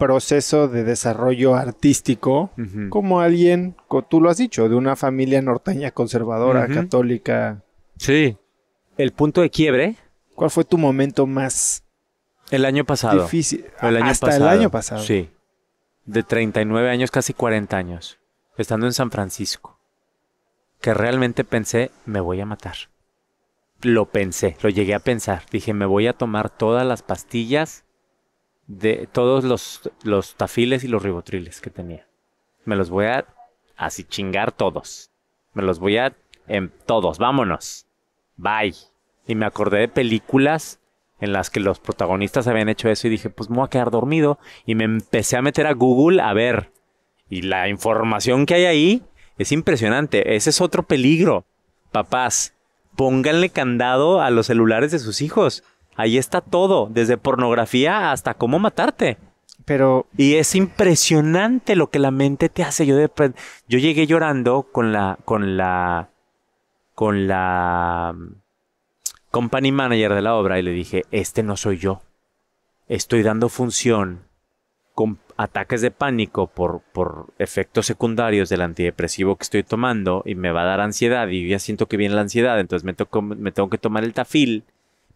proceso de desarrollo artístico como alguien, tú lo has dicho, de una familia norteña conservadora, católica. Sí. El punto de quiebre. ¿Cuál fue tu momento más el año pasado. Difícil. Hasta el año pasado. Sí. De 39 años, casi 40 años. Estando en San Francisco. Que realmente pensé, me voy a matar. Lo pensé, lo llegué a pensar. Dije, me voy a tomar todas las pastillas de todos los, tafiles y los ribotriles que tenía. Me los voy a así chingar todos. Me los voy a... en todos, vámonos. Bye. Y me acordé de películas en las que los protagonistas habían hecho eso y dije, pues me voy a quedar dormido. Y me empecé a meter a Google a ver. Y la información que hay ahí es impresionante. Ese es otro peligro. Papás, pónganle candado a los celulares de sus hijos. Ahí está todo, desde pornografía hasta cómo matarte. Pero... Y es impresionante lo que la mente te hace. Yo, yo llegué llorando con la... Con la... Con la... Mm, company manager de la obra y le dije, este no soy yo. Estoy dando función con ataques de pánico por, por, efectos secundarios del antidepresivo que estoy tomando y me va a dar ansiedad y ya siento que viene la ansiedad, entonces me, me tengo que tomar el tafil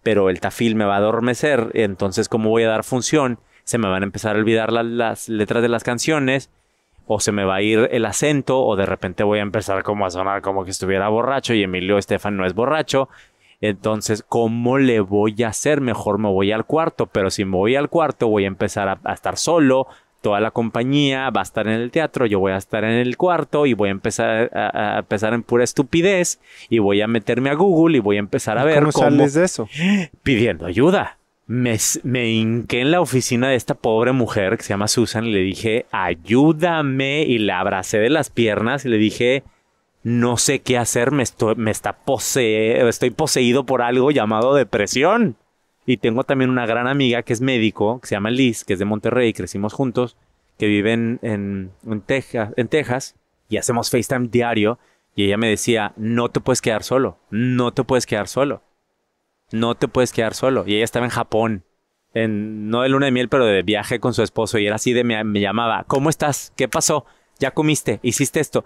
pero el tafil me va a adormecer, entonces cómo voy a dar función, se me van a empezar a olvidar las, letras de las canciones, o se me va a ir el acento, o de repente voy a empezar como a sonar como que estuviera borracho y Emilio Estefan no es borracho. Entonces, ¿cómo le voy a hacer? Mejor me voy al cuarto, pero si me voy al cuarto voy a empezar a estar solo, toda la compañía va a estar en el teatro, yo voy a estar en el cuarto y voy a empezar a, empezar en pura estupidez y voy a meterme a Google y voy a empezar a ver cómo, sales de eso pidiendo ayuda. Me, me, hinqué en la oficina de esta pobre mujer que se llama Susan y le dije, ayúdame y la abracé de las piernas y le dije, no sé qué hacer, me me está estoy poseído por algo llamado depresión. Y tengo también una gran amiga que es médico, que se llama Liz, que es de Monterrey, crecimos juntos, que vive en, en, Texas, en Texas y hacemos FaceTime diario. Y ella me decía, no te puedes quedar solo, no te puedes quedar solo, no te puedes quedar solo. Y ella estaba en Japón, en, no de luna de miel, pero de viaje con su esposo. Y era así de, me llamaba, ¿cómo estás? ¿Qué pasó? ¿Ya comiste? ¿Hiciste esto?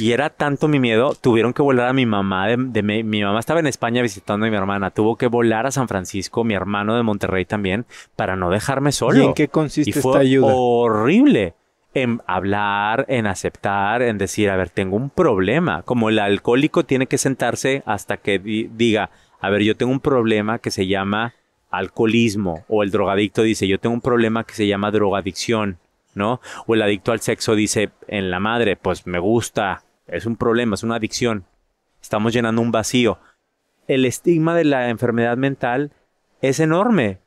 Y era tanto mi miedo, tuvieron que volar a mi mamá, de, mi, mamá estaba en España visitando a mi hermana, tuvo que volar a San Francisco, mi hermano de Monterrey también, para no dejarme solo. ¿Y en qué consiste y fue Horrible. En hablar, en aceptar, en decir, a ver, tengo un problema. Como el alcohólico tiene que sentarse hasta que diga, a ver, yo tengo un problema que se llama alcoholismo. O el drogadicto dice, yo tengo un problema que se llama drogadicción. ¿no? O el adicto al sexo dice, en la madre, pues me gusta es un problema, es una adicción. Estamos llenando un vacío. El estigma de la enfermedad mental es enorme.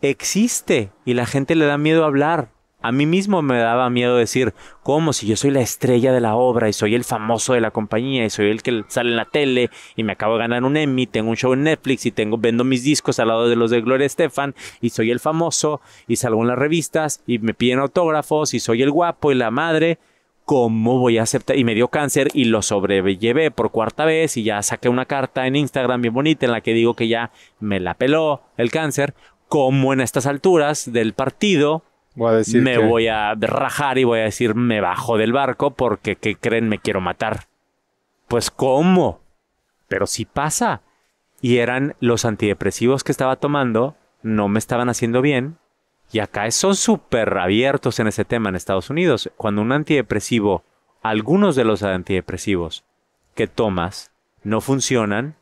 Existe y la gente le da miedo hablar. A mí mismo me daba miedo decir, ¿cómo si yo soy la estrella de la obra y soy el famoso de la compañía y soy el que sale en la tele y me acabo de ganar un Emmy, tengo un show en Netflix y tengo vendo mis discos al lado de los de Gloria Estefan y soy el famoso y salgo en las revistas y me piden autógrafos y soy el guapo y la madre? ¿cómo voy a aceptar? Y me dio cáncer y lo sobrellevé por cuarta vez y ya saqué una carta en Instagram bien bonita en la que digo que ya me la peló el cáncer. ¿Cómo en estas alturas del partido me voy a rajar y voy a decir me bajo del barco porque, ¿qué creen? Me quiero matar. Pues ¿cómo? Pero si pasa. Y eran los antidepresivos que estaba tomando, no me estaban haciendo bien y acá son súper abiertos en ese tema en Estados Unidos. Cuando un antidepresivo, algunos de los antidepresivos que tomas no funcionan,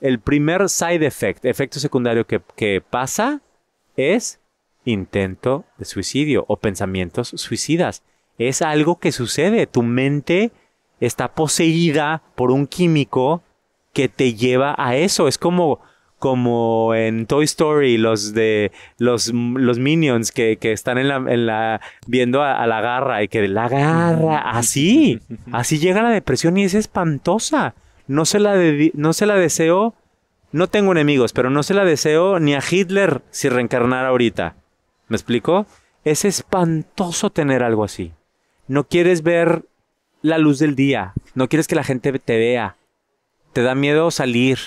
el primer side effect, efecto secundario que, que pasa es intento de suicidio o pensamientos suicidas. Es algo que sucede. Tu mente está poseída por un químico que te lleva a eso. Es como como en Toy Story, los de los, los minions que, están en la, viendo a, la garra y que la garra, así, así llega la depresión y es espantosa. No se la, no se la deseo, no tengo enemigos, pero no se la deseo ni a Hitler si reencarnara ahorita. ¿Me explico? Es espantoso tener algo así. No quieres ver la luz del día, no quieres que la gente te vea, te da miedo salir,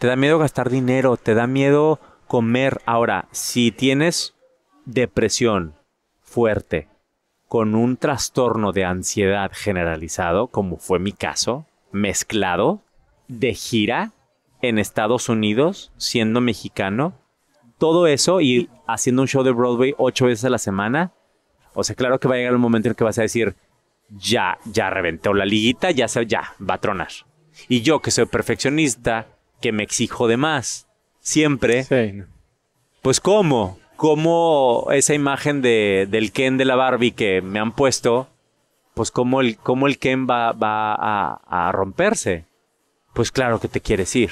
te da miedo gastar dinero, te da miedo comer. Ahora, si tienes depresión fuerte con un trastorno de ansiedad generalizado, como fue mi caso, mezclado, de gira en Estados Unidos, siendo mexicano, todo eso y haciendo un show de Broadway ocho veces a la semana, o sea, claro que va a llegar un momento en que vas a decir, ya, ya reventó la liguita, ya se, ya, va a tronar. Y yo que soy perfeccionista, que me exijo de más. Siempre. Sí, Pues cómo, cómo esa imagen de, del Ken de la Barbie que me han puesto, pues cómo el, el Ken va, a, romperse. Pues claro que te quieres ir.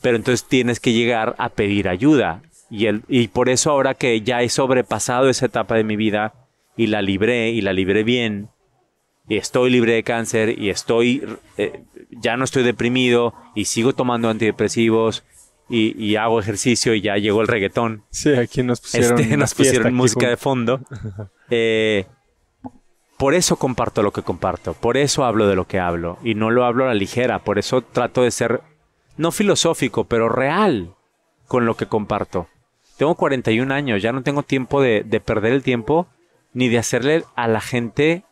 Pero entonces tienes que llegar a pedir ayuda. Y, el, y por eso ahora que ya he sobrepasado esa etapa de mi vida y la libré y la libré bien, y estoy libre de cáncer y estoy, eh, ya no estoy deprimido y sigo tomando antidepresivos y, hago ejercicio y ya llegó el reggaetón. Sí, aquí nos pusieron, este, nos pusieron música de fondo. Eh, por eso comparto lo que comparto, por eso hablo de lo que hablo y no lo hablo a la ligera, por eso trato de ser, no filosófico, pero real con lo que comparto. Tengo 41 años, ya no tengo tiempo de perder el tiempo ni de hacerle a la gente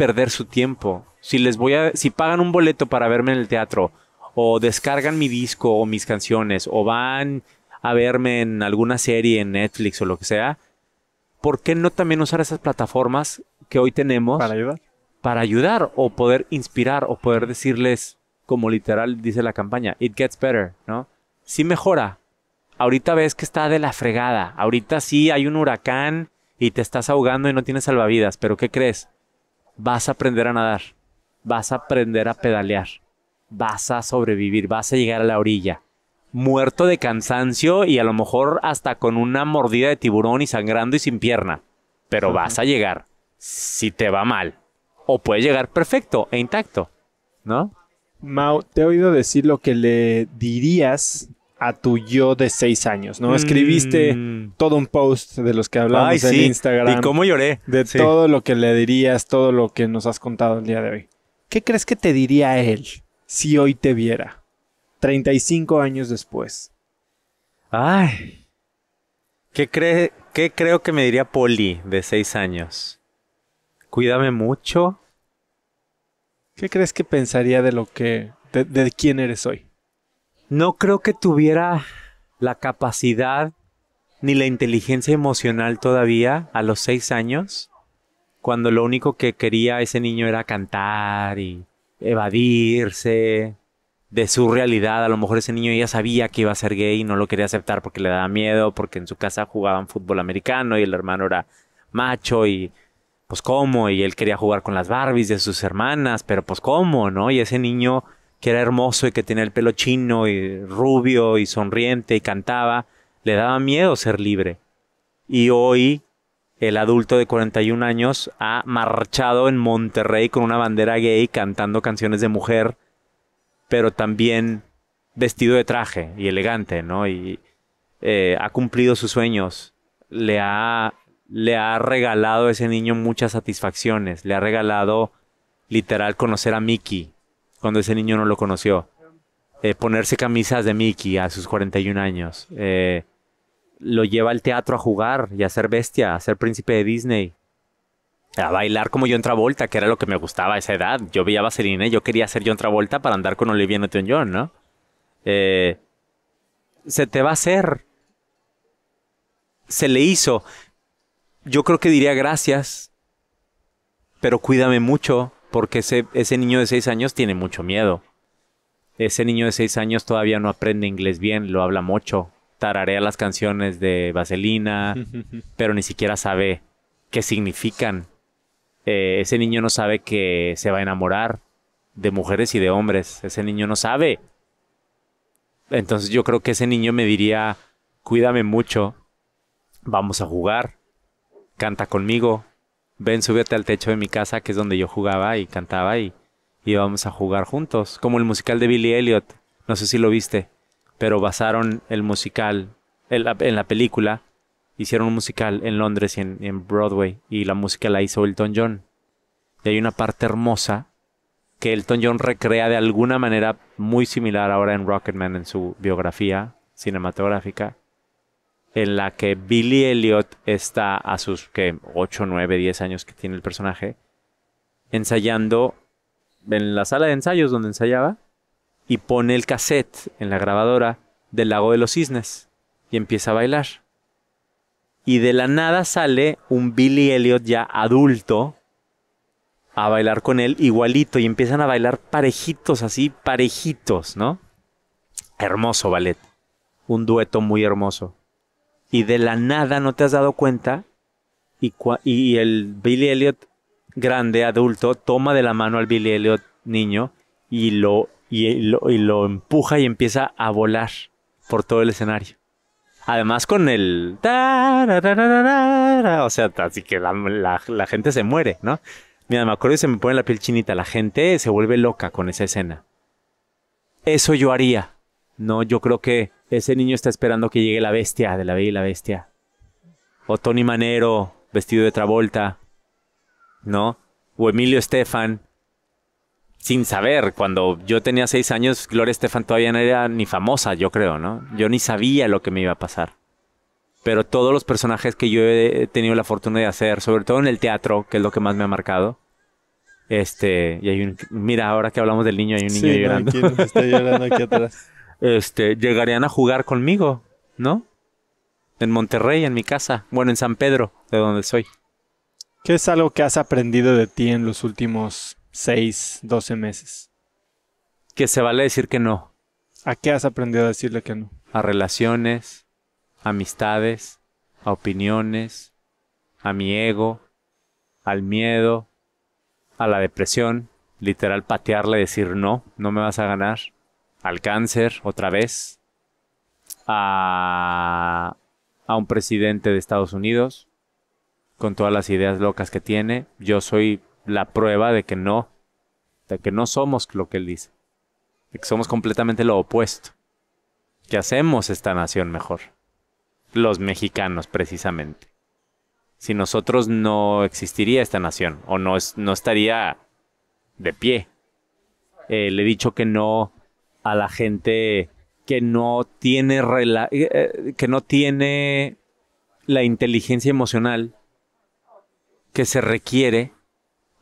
perder su tiempo. Si les voy a, si pagan un boleto para verme en el teatro, o descargan mi disco o mis canciones, o van a verme en alguna serie en Netflix o lo que sea, ¿por qué no también usar esas plataformas que hoy tenemos para ayudar? Para ayudar o poder inspirar o poder decirles, como literal dice la campaña, it gets better, ¿no? Sí mejora. Ahorita ves que está de la fregada. Ahorita sí hay un huracán y te estás ahogando y no tienes salvavidas. Pero ¿qué crees? vas a aprender a nadar, vas a aprender a pedalear, vas a sobrevivir, vas a llegar a la orilla, muerto de cansancio y a lo mejor hasta con una mordida de tiburón y sangrando y sin pierna, pero vas a llegar si te va mal o puede llegar perfecto e intacto, ¿no? Mau, te he oído decir lo que le dirías a tu yo de seis años, ¿no? Escribiste mm. todo un post de los que hablamos en Instagram. Y cómo lloré. De todo lo que le dirías, todo lo que nos has contado el día de hoy. ¿Qué crees que te diría él si hoy te viera? 35 años después. Ay. ¿Qué, crees? qué creo que me diría Poli de seis años? Cuídame mucho. ¿Qué crees que pensaría de lo que... de quién eres hoy? no creo que tuviera la capacidad ni la inteligencia emocional todavía a los seis años, cuando lo único que quería ese niño era cantar y evadirse de su realidad. A lo mejor ese niño ya sabía que iba a ser gay y no lo quería aceptar porque le daba miedo, porque en su casa jugaban fútbol americano y el hermano era macho y pues cómo, y él quería jugar con las Barbies de sus hermanas, pero pues cómo, ¿no? Y ese niño que era hermoso y que tenía el pelo chino y rubio y sonriente y cantaba, le daba miedo ser libre. Y hoy el adulto de 41 años ha marchado en Monterrey con una bandera gay cantando canciones de mujer, pero también vestido de traje y elegante, ¿no? Y eh, ha cumplido sus sueños, le ha, le ha regalado a ese niño muchas satisfacciones, le ha regalado literal conocer a Mickey, cuando ese niño no lo conoció. Eh, ponerse camisas de Mickey a sus 41 años. Eh, lo lleva al teatro a jugar y a ser bestia, a ser príncipe de Disney. A bailar como John Travolta, que era lo que me gustaba a esa edad. Yo veía a ¿eh? yo quería ser John Travolta para andar con Olivia Newton-John, ¿no? se te va a hacer. Se le hizo. Yo creo que diría gracias, pero cuídame mucho porque ese, niño de seis años tiene mucho miedo. Ese niño de seis años todavía no aprende inglés bien, lo habla mucho, tararea las canciones de Vaselina, pero ni siquiera sabe qué significan. Eh, ese niño no sabe que se va a enamorar de mujeres y de hombres. Ese niño no sabe. Entonces yo creo que ese niño me diría, cuídame mucho, vamos a jugar, canta conmigo, ven, súbete al techo de mi casa, que es donde yo jugaba y cantaba y íbamos a jugar juntos. Como el musical de Billy Elliot, no sé si lo viste, pero basaron el musical en la, película, hicieron un musical en Londres y en, en, Broadway y la música la hizo Elton John. Y hay una parte hermosa que Elton John recrea de alguna manera muy similar ahora en Rocketman en su biografía cinematográfica en la que Billy Elliot está a sus ¿qué? 8, 9, 10 años que tiene el personaje, ensayando en la sala de ensayos donde ensayaba y pone el cassette en la grabadora del lago de los cisnes y empieza a bailar. Y de la nada sale un Billy Elliot ya adulto a bailar con él igualito y empiezan a bailar parejitos así, parejitos, ¿no? Hermoso ballet. Un dueto muy hermoso y de la nada no te has dado cuenta y, el Billy Elliot grande, adulto, toma de la mano al Billy Elliot niño y lo, y lo, y lo empuja y empieza a volar por todo el escenario. Además con el... O sea, así que la, la gente se muere, ¿no? Mira, me acuerdo y se me pone la piel chinita. La gente se vuelve loca con esa escena. Eso yo haría. No, yo creo que ese niño está esperando que llegue la bestia de la Bella y la Bestia. O Tony Manero, vestido de Travolta. ¿No? O Emilio Estefan. Sin saber, cuando yo tenía seis años, Gloria Estefan todavía no era ni famosa, yo creo, ¿no? Yo ni sabía lo que me iba a pasar. Pero todos los personajes que yo he tenido la fortuna de hacer, sobre todo en el teatro, que es lo que más me ha marcado, este, y hay un, mira, ahora que hablamos del niño, hay un niño sí, llorando. está llorando aquí atrás? Este, llegarían a jugar conmigo, ¿no? En Monterrey, en mi casa. Bueno, en San Pedro, de donde soy. ¿Qué es algo que has aprendido de ti en los últimos 6, 12 meses? Que se vale decir que no. ¿A qué has aprendido a decirle que no? A relaciones, amistades, a opiniones, a mi ego, al miedo, a la depresión. Literal, patearle, decir no, no me vas a ganar al cáncer otra vez, a, a un presidente de Estados Unidos con todas las ideas locas que tiene. Yo soy la prueba de que no, de que no somos lo que él dice, de que somos completamente lo opuesto, que hacemos esta nación mejor, los mexicanos precisamente. Si nosotros no existiría esta nación o no, no estaría de pie. Eh, le he dicho que no a la gente que no tiene eh, eh, que no tiene la inteligencia emocional que se requiere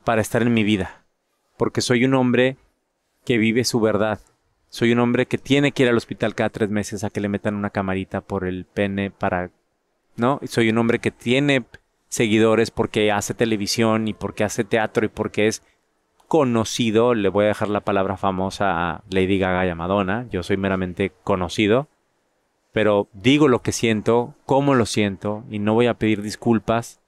para estar en mi vida, porque soy un hombre que vive su verdad. Soy un hombre que tiene que ir al hospital cada tres meses a que le metan una camarita por el pene para... ¿No? Soy un hombre que tiene seguidores porque hace televisión y porque hace teatro y porque es conocido, le voy a dejar la palabra famosa a Lady Gaga y a Madonna, yo soy meramente conocido, pero digo lo que siento, cómo lo siento, y no voy a pedir disculpas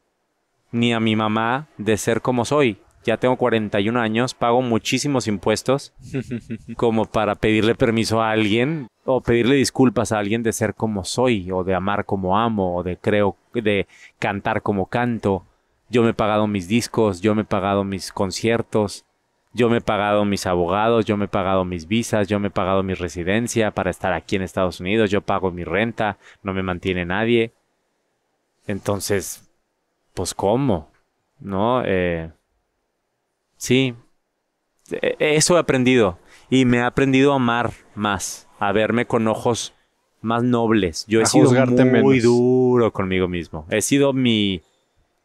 ni a mi mamá de ser como soy. Ya tengo 41 años, pago muchísimos impuestos como para pedirle permiso a alguien o pedirle disculpas a alguien de ser como soy o de amar como amo o de creo de cantar como canto. Yo me he pagado mis discos, yo me he pagado mis conciertos, yo me he pagado mis abogados, yo me he pagado mis visas, yo me he pagado mi residencia para estar aquí en Estados Unidos, yo pago mi renta, no me mantiene nadie. Entonces, pues cómo, ¿no? Eh, sí, e, e, eso he aprendido y me he aprendido a amar más, a verme con ojos más nobles. Yo he sido muy duro conmigo mismo. He sido mi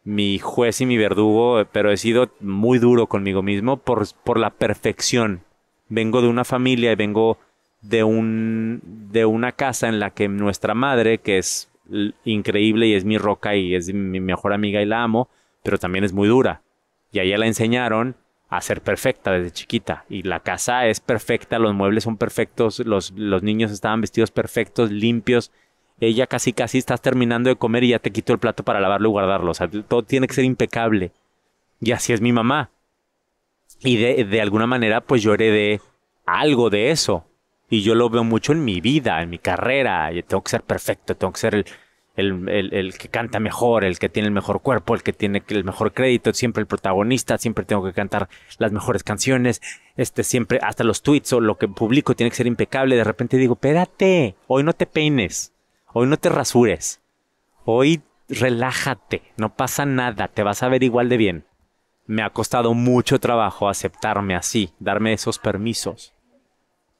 mi juez y mi verdugo, pero he sido muy duro conmigo mismo por, la perfección. Vengo de una familia y vengo de, un, de una casa en la que nuestra madre, que es increíble y es mi roca y es mi mejor amiga y la amo, pero también es muy dura. Y a ella la enseñaron a ser perfecta desde chiquita. Y la casa es perfecta, los muebles son perfectos, los, los niños estaban vestidos perfectos, limpios ella casi casi estás terminando de comer y ya te quito el plato para lavarlo y guardarlo. O sea, todo tiene que ser impecable. Y así es mi mamá. Y de, alguna manera, pues yo heredé algo de eso. Y yo lo veo mucho en mi vida, en mi carrera. Yo tengo que ser perfecto, tengo que ser el, que canta mejor, el que tiene el mejor cuerpo, el que tiene el mejor crédito, siempre el protagonista, siempre tengo que cantar las mejores canciones, este, siempre, hasta los tweets o lo que publico tiene que ser impecable. De repente digo, espérate, hoy no te peines. Hoy no te rasures. Hoy relájate, no pasa nada, te vas a ver igual de bien. Me ha costado mucho trabajo aceptarme así, darme esos permisos.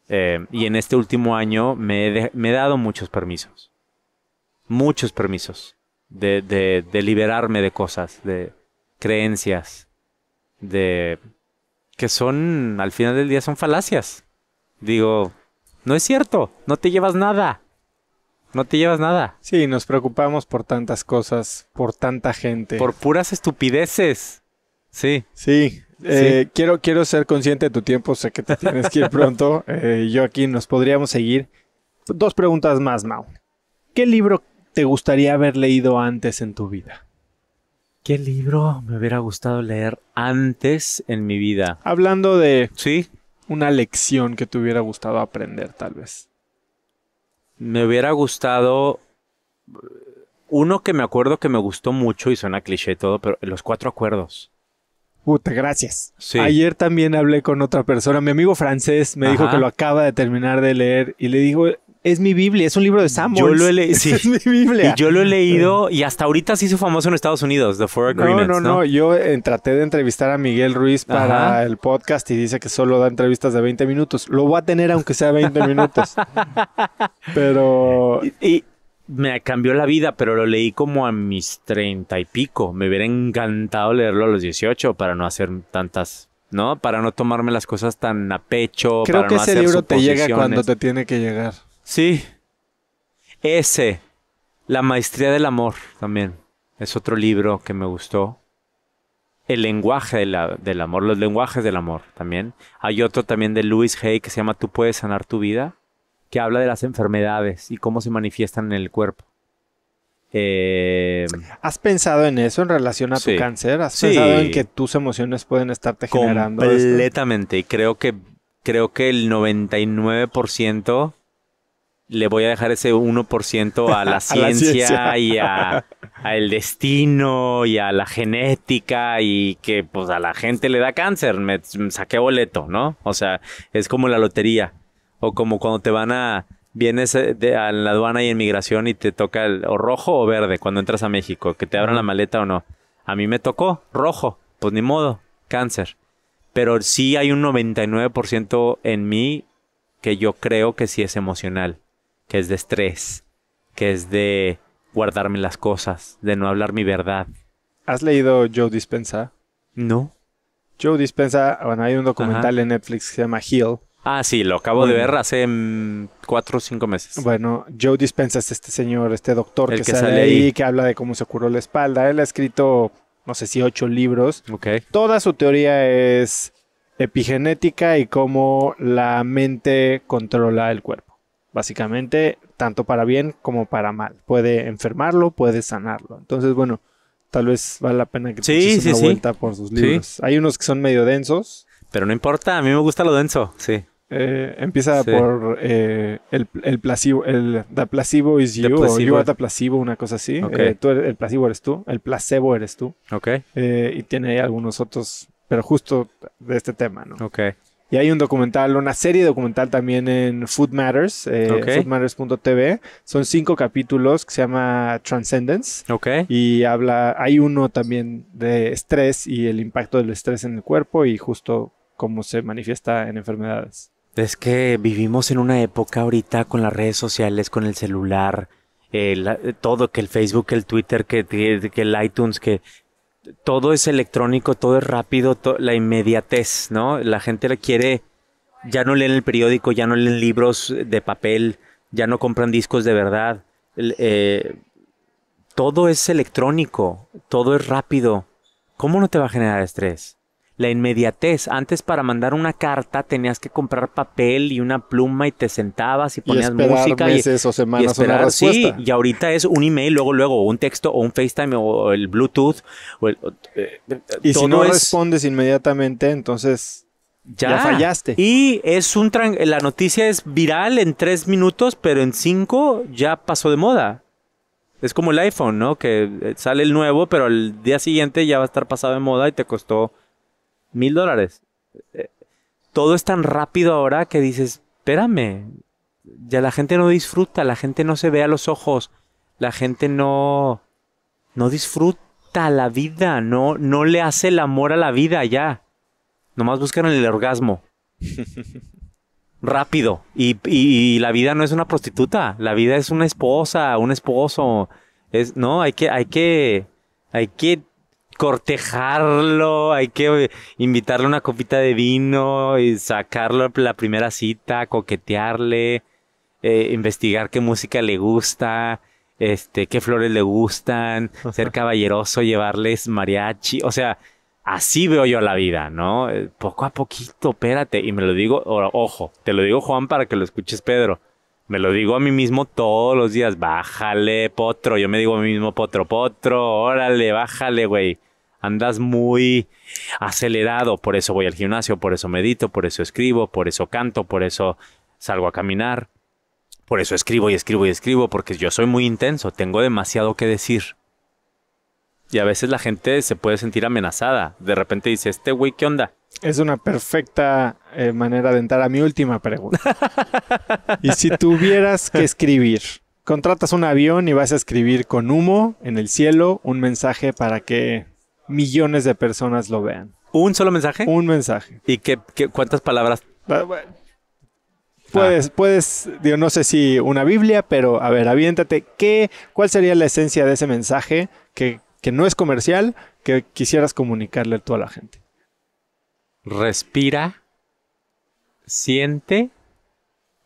Eh, y en este último año me he, dado muchos permisos. Muchos permisos. De, de, de liberarme de cosas, de creencias, de... que son, al final del día, son falacias. Digo, no es cierto, no te llevas nada. No te llevas nada. Sí, nos preocupamos por tantas cosas, por tanta gente. Por puras estupideces. Sí. Sí. Eh, quiero, quiero ser consciente de tu tiempo. Sé que te tienes que ir pronto. Eh, yo aquí nos podríamos seguir. Dos preguntas más, Mau. ¿Qué libro te gustaría haber leído antes en tu vida? ¿Qué libro me hubiera gustado leer antes en mi vida? Hablando de. Sí. Una lección que te hubiera gustado aprender, tal vez. Me hubiera gustado. Uno que me acuerdo que me gustó mucho y suena cliché todo, pero los cuatro acuerdos. Puta, gracias. Ayer también hablé con otra persona. Mi amigo francés me dijo que lo acaba de terminar de leer y le dijo es mi Biblia, es un libro de Samuel. Yo lo he leído, Y yo lo he leído y hasta ahorita sí hizo famoso en Estados Unidos, The Four Agreements. No, no, no, no. yo eh, traté de entrevistar a Miguel Ruiz para el podcast y dice que solo da entrevistas de 20 minutos. Lo voy a tener aunque sea 20 minutos. Pero... Y, me cambió la vida, pero lo leí como a mis 30 y pico. Me hubiera encantado leerlo a los 18 para no hacer tantas ¿no? Para no tomarme las cosas tan a pecho. Creo que ese libro te llega cuando te tiene que llegar. Sí. Ese. La maestría del amor también. Es otro libro que me gustó. El lenguaje del amor, los lenguajes del amor también. Hay otro también de Louis Hay que se llama Tú puedes sanar tu vida, que habla de las enfermedades y cómo se manifiestan en el cuerpo. Eh, ¿Has pensado en eso en relación a tu cáncer? ¿Has pensado en que tus emociones pueden estarte generando? Completamente. Y creo que, creo que el 99% le voy a dejar ese 1% a la ciencia, y a, el destino y a la genética y que pues a la gente le da cáncer, me, saqué boleto, ¿no? O sea, es como la lotería o como cuando te van a vienes eh, a la aduana y en migración y te toca el o rojo o verde cuando entras a México, que te abran la maleta o no. A mí me tocó rojo, pues ni modo, cáncer. Pero sí hay un 99% en mí que yo creo que sí es emocional que es de estrés, que es de guardarme las cosas, de no hablar mi verdad. ¿Has leído Joe Dispensa? No. Joe Dispensa, bueno, hay un documental en Netflix que se llama Heal. Ah, sí, lo acabo de ver hace mm, cuatro o cinco meses. Bueno, Joe Dispensa es este señor, este doctor que, sale, ahí, que habla de cómo se curó la espalda. Él ha escrito, no sé si ocho libros. Ok. Toda su teoría es epigenética y cómo la mente controla el cuerpo. Básicamente, tanto para bien como para mal. Puede enfermarlo, puede sanarlo. Entonces, bueno, tal vez vale la pena que te eches una vuelta por sus libros. Hay unos que son medio densos. Pero no importa, a mí me gusta lo denso, sí. Eh, empieza por eh, el, placebo, el the placebo is you, o you are una cosa así. Eh, er, el placebo eres tú, el placebo eres tú. Ok. y tiene algunos otros, pero justo de este tema, ¿no? Ok. Y hay un documental, una serie documental también en Food Matters, en eh, foodmatters.tv. Son cinco capítulos que se llama Transcendence. Y habla, hay uno también de estrés y el impacto del estrés en el cuerpo y justo cómo se manifiesta en enfermedades. Es que vivimos en una época ahorita con las redes sociales, con el celular, eh, eh, todo, que el Facebook, el Twitter, que, el iTunes, que todo es electrónico, todo es rápido, la inmediatez, ¿no? La gente la quiere, ya no leen el periódico, ya no leen libros de papel, ya no compran discos de verdad. Eh, todo es electrónico, todo es rápido. ¿Cómo no te va a generar estrés? la inmediatez. Antes para mandar una carta tenías que comprar papel y una pluma y te sentabas y ponías y música meses y, o semanas sí, y ahorita es un email, luego luego un texto o un FaceTime o el Bluetooth eh, y si no respondes inmediatamente, entonces ya. fallaste. Y es un la noticia es viral en tres minutos, pero en cinco ya pasó de moda. Es como el iPhone, ¿no? Que eh, sale el nuevo, pero al día siguiente ya va a estar pasado de moda y te costó mil dólares. Eh, todo es tan rápido ahora que dices, espérame, ya la gente no disfruta, la gente no se ve a los ojos, la gente no, no disfruta la vida, no, no le hace el amor a la vida ya. Nomás buscan el orgasmo. rápido. Y, y, y, la vida no es una prostituta, la vida es una esposa, un esposo. Es, no, hay que, hay que, hay que cortejarlo, hay que invitarle una copita de vino y sacarlo la primera cita, coquetearle, eh, investigar qué música le gusta, este, qué flores le gustan, ser caballeroso, llevarles mariachi, o sea, así veo yo la vida, ¿no? Eh, poco a poquito, espérate, y me lo digo, ojo, te lo digo Juan para que lo escuches Pedro. Me lo digo a mí mismo todos los días, bájale, potro. Yo me digo a mí mismo, potro, potro, órale, bájale, güey andas muy acelerado, por eso voy al gimnasio, por eso medito, por eso escribo, por eso canto, por eso salgo a caminar, por eso escribo y escribo y escribo, porque yo soy muy intenso, tengo demasiado que decir. Y a veces la gente se puede sentir amenazada. De repente dice, este güey, ¿qué onda? Es una perfecta eh, manera de entrar a mi última pregunta. y si tuvieras que escribir, contratas un avión y vas a escribir con humo en el cielo un mensaje para que millones de personas lo vean. ¿Un solo mensaje? Un mensaje. ¿Y qué, cuántas palabras? Ah, puedes, ah. puedes, no sé si una Biblia, pero a ver, aviéntate. ¿qué, ¿Cuál sería la esencia de ese mensaje que, que no es comercial, que quisieras comunicarle tú a la gente? Respira, siente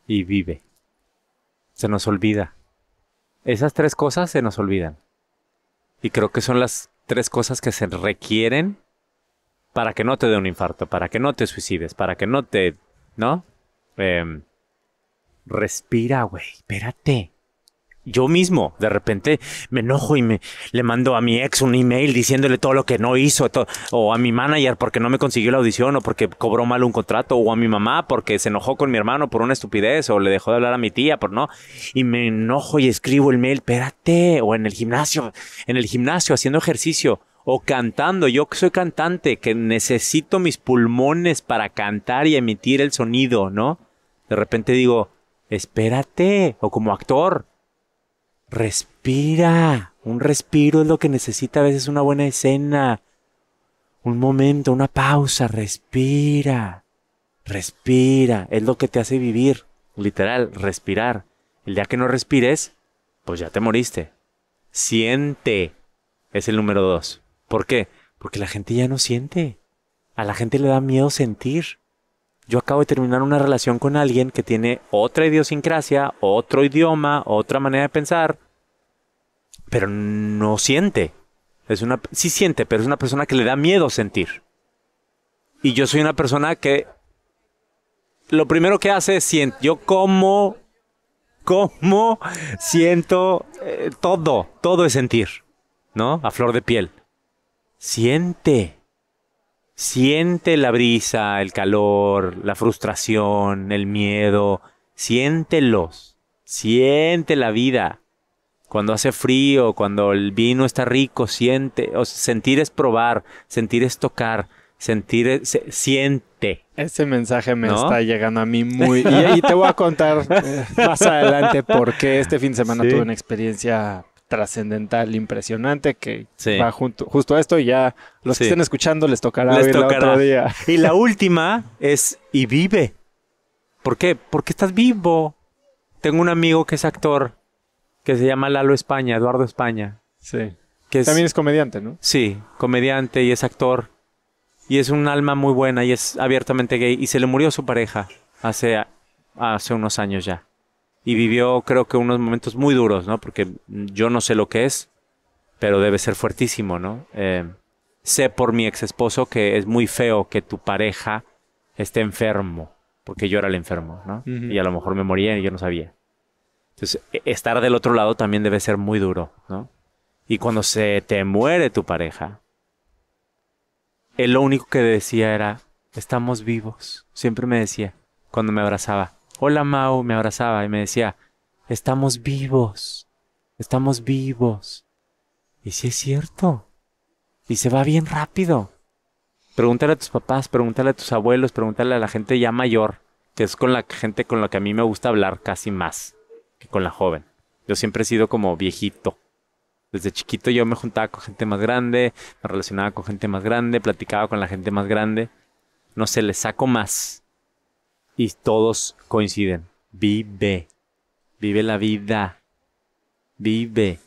y vive. Se nos olvida. Esas tres cosas se nos olvidan. Y creo que son las tres cosas que se requieren para que no te dé un infarto, para que no te suicides, para que no te... ¿No? Em, respira, güey, espérate yo mismo, de repente me enojo y me le mando a mi ex un email diciéndole todo lo que no hizo, o a mi manager porque no me consiguió la audición, o porque cobró mal un contrato, o a mi mamá porque se enojó con mi hermano por una estupidez, o le dejó de hablar a mi tía por no, y me enojo y escribo el mail, espérate, o en el gimnasio, en el gimnasio haciendo ejercicio, o cantando, yo que soy cantante, que necesito mis pulmones para cantar y emitir el sonido, ¿no? De repente digo, espérate, o como actor, Respira. Un respiro es lo que necesita a veces una buena escena. Un momento, una pausa. Respira. Respira. Es lo que te hace vivir. Literal, respirar. El día que no respires, pues ya te moriste. Siente. Es el número dos. ¿Por qué? Porque la gente ya no siente. A la gente le da miedo sentir yo acabo de terminar una relación con alguien que tiene otra idiosincrasia, otro idioma, otra manera de pensar, pero no siente. Es una, sí siente, pero es una persona que le da miedo sentir. Y yo soy una persona que lo primero que hace es siente. yo como, como siento eh, todo, todo es sentir, ¿no? A flor de piel. Siente Siente la brisa, el calor, la frustración, el miedo. Siéntelos. Siente la vida. Cuando hace frío, cuando el vino está rico, siente. sentir es probar, sentir es tocar, sentir es, siente. Ese mensaje me está llegando a mí muy. Y, te voy a contar eh, más adelante por qué este fin de semana tuve una experiencia trascendental, impresionante, que va junto, justo a esto y ya los que estén escuchando les tocará otro día. Y la última es Y vive. ¿Por qué? Porque estás vivo. Tengo un amigo que es actor, que se llama Lalo España, Eduardo España. Sí. Que También es comediante, ¿no? Sí, comediante y es actor. Y es un alma muy buena y es abiertamente gay. Y se le murió su pareja hace, hace unos años ya y vivió creo que unos momentos muy duros, ¿no? Porque yo no sé lo que es, pero debe ser fuertísimo, ¿no? Eh, sé por mi ex esposo que es muy feo que tu pareja esté enfermo, porque yo era el enfermo, ¿no? Y a lo mejor me moría y yo no sabía. Entonces, e, estar del otro lado también debe ser muy duro, ¿no? Y cuando se te muere tu pareja, él eh, lo único que decía era, estamos vivos. Siempre me decía, cuando me abrazaba Hola Mau, me abrazaba y me decía, estamos vivos, estamos vivos. Y si es cierto. Y se va bien rápido. Pregúntale a tus papás, pregúntale a tus abuelos, pregúntale a la gente ya mayor, que es con la gente con la que a mí me gusta hablar casi más que con la joven. Yo siempre he sido como viejito. Desde chiquito yo me juntaba con gente más grande, me relacionaba con gente más grande, platicaba con la gente más grande. No se le saco más y todos coinciden. Vive. Vive la vida. Vive.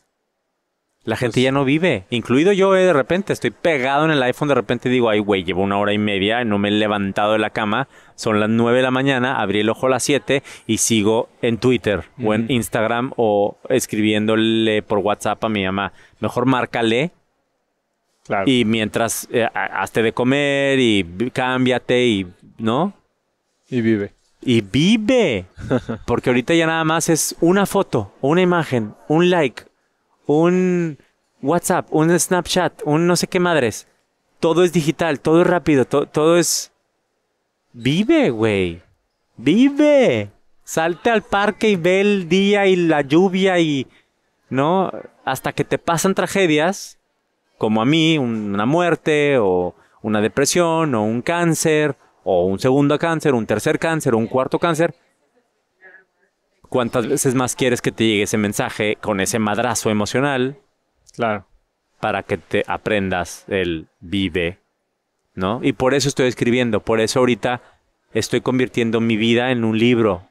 La gente pues ya no vive. Incluido yo, eh, de repente, estoy pegado en el iPhone, de repente digo, ay, güey, llevo una hora y media, no me he levantado de la cama, son las 9 de la mañana, abrí el ojo a las 7 y sigo en Twitter o en Instagram o escribiéndole por WhatsApp a mi mamá. Mejor márcale. Y mientras eh, hazte de comer y cámbiate y, ¿no? Y vive. Y vive. Porque ahorita ya nada más es una foto, una imagen, un like, un WhatsApp, un Snapchat, un no sé qué madres. Todo es digital, todo es rápido, todo es... Vive, güey. Vive. Salte al parque y ve el día y la lluvia y... ¿No? Hasta que te pasan tragedias, como a mí, una muerte o una depresión o un cáncer o un segundo cáncer, un tercer cáncer, un cuarto cáncer, ¿cuántas veces más quieres que te llegue ese mensaje con ese madrazo emocional? Claro. Para que te aprendas el vive, ¿no? Y por eso estoy escribiendo, por eso ahorita estoy convirtiendo mi vida en un libro.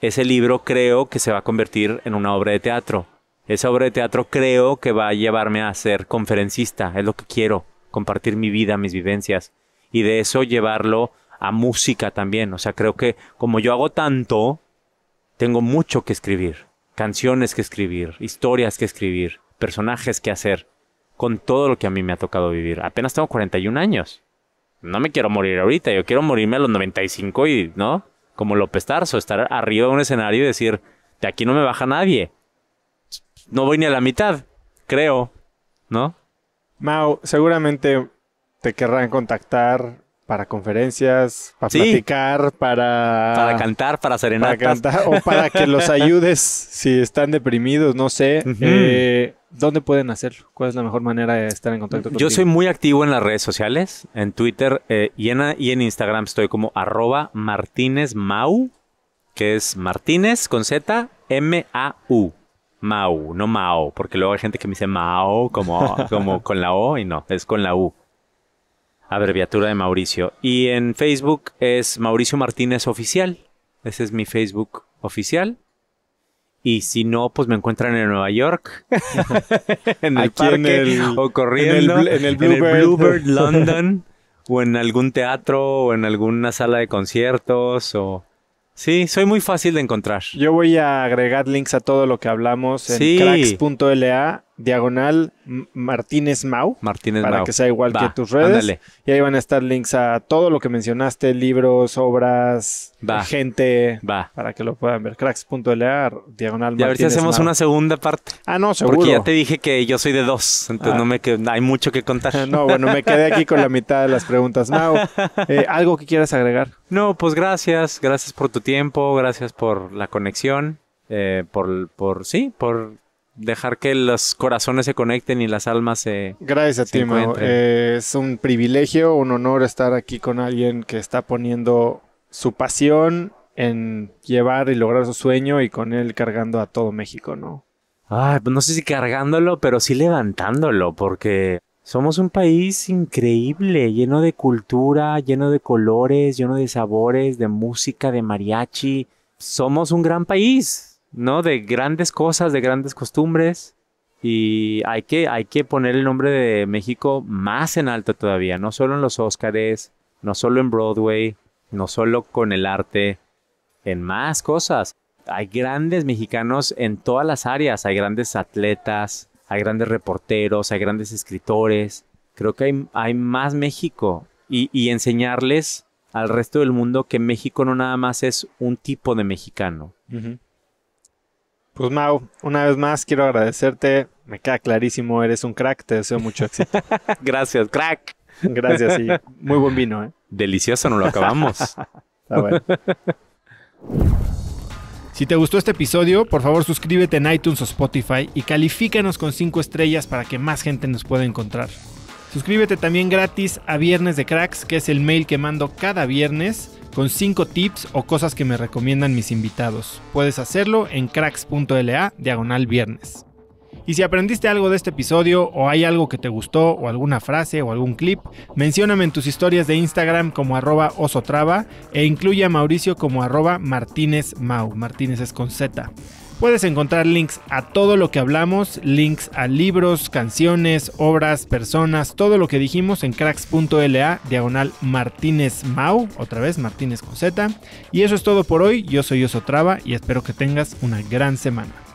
Ese libro creo que se va a convertir en una obra de teatro. Esa obra de teatro creo que va a llevarme a ser conferencista, es lo que quiero, compartir mi vida, mis vivencias, y de eso llevarlo a música también. O sea, creo que como yo hago tanto, tengo mucho que escribir, canciones que escribir, historias que escribir, personajes que hacer, con todo lo que a mí me ha tocado vivir. Apenas tengo 41 años. No me quiero morir ahorita, yo quiero morirme a los 95 y, ¿no? Como López Tarso, estar arriba de un escenario y decir, de aquí no me baja nadie. No voy ni a la mitad, creo, ¿no? Mao, seguramente te querrán contactar para conferencias, para platicar, para... Para cantar, para serenatas. Para cantar o para que los ayudes si están deprimidos, no sé. Eh, ¿Dónde pueden hacerlo? ¿Cuál es la mejor manera de estar en contacto Yo soy muy activo en las redes sociales, en Twitter eh, y, en, Instagram estoy como arroba Mau, que es Martínez con Z, M-A-U. Mau, no Mao, porque luego hay gente que me dice Mao como, como con la O y no, es con la U abreviatura de Mauricio. Y en Facebook es Mauricio Martínez Oficial. Ese es mi Facebook oficial. Y si no, pues me encuentran en Nueva York, en el o corriendo, en el, Bluebird, London, o en algún teatro, o en alguna sala de conciertos, o... Sí, soy muy fácil de encontrar. Yo voy a agregar links a todo lo que hablamos en sí diagonal Martínez Mau. Martínez para que sea igual que tus redes. Y ahí van a estar links a todo lo que mencionaste, libros, obras, gente, Va. para que lo puedan ver. Cracks.lear, diagonal Y a ver si hacemos una segunda parte. Ah, no, seguro. Porque ya te dije que yo soy de dos, entonces ah. no me quedo. hay mucho que contar. no, bueno, me quedé aquí con la mitad de las preguntas, Mau. Eh, ¿Algo que quieras agregar? No, pues gracias, gracias por tu tiempo, gracias por la conexión, eh, por, por, sí, por dejar que los corazones se conecten y las almas se. Gracias a ti, es un privilegio, un honor estar aquí con alguien que está poniendo su pasión en llevar y lograr su sueño y con él cargando a todo México, ¿no? Ay, pues no sé si cargándolo, pero sí levantándolo, porque somos un país increíble, lleno de cultura, lleno de colores, lleno de sabores, de música, de mariachi. Somos un gran país ¿no? De grandes cosas, de grandes costumbres. Y hay que, hay que poner el nombre de México más en alto todavía, no solo en los Óscares, no solo en Broadway, no solo con el arte, en más cosas. Hay grandes mexicanos en todas las áreas, hay grandes atletas, hay grandes reporteros, hay grandes escritores. Creo que hay, hay más México y, enseñarles al resto del mundo que México no nada más es un tipo de mexicano. Pues Mau, una vez más quiero agradecerte. Me queda clarísimo, eres un crack, te deseo mucho éxito. Gracias, crack. Gracias, y Muy buen vino, ¿eh? Delicioso, no lo acabamos. Está bueno. Si te gustó este episodio, por favor suscríbete en iTunes o Spotify y califícanos con 5 estrellas para que más gente nos pueda encontrar. Suscríbete también gratis a Viernes de Cracks, que es el mail que mando cada viernes con 5 tips o cosas que me recomiendan mis invitados. Puedes hacerlo en cracks.la diagonal viernes. Y si aprendiste algo de este episodio o hay algo que te gustó o alguna frase o algún clip, mencióname en tus historias de Instagram como arroba osotrava e incluye a Mauricio como arroba martínez Martínez es con Z. Puedes encontrar links a todo lo que hablamos, links a libros, canciones, obras, personas, todo lo que dijimos en cracks.la diagonal Martínez Mau, otra vez Martínez con Y eso es todo por hoy, yo soy Oso Traba y espero que tengas una gran semana.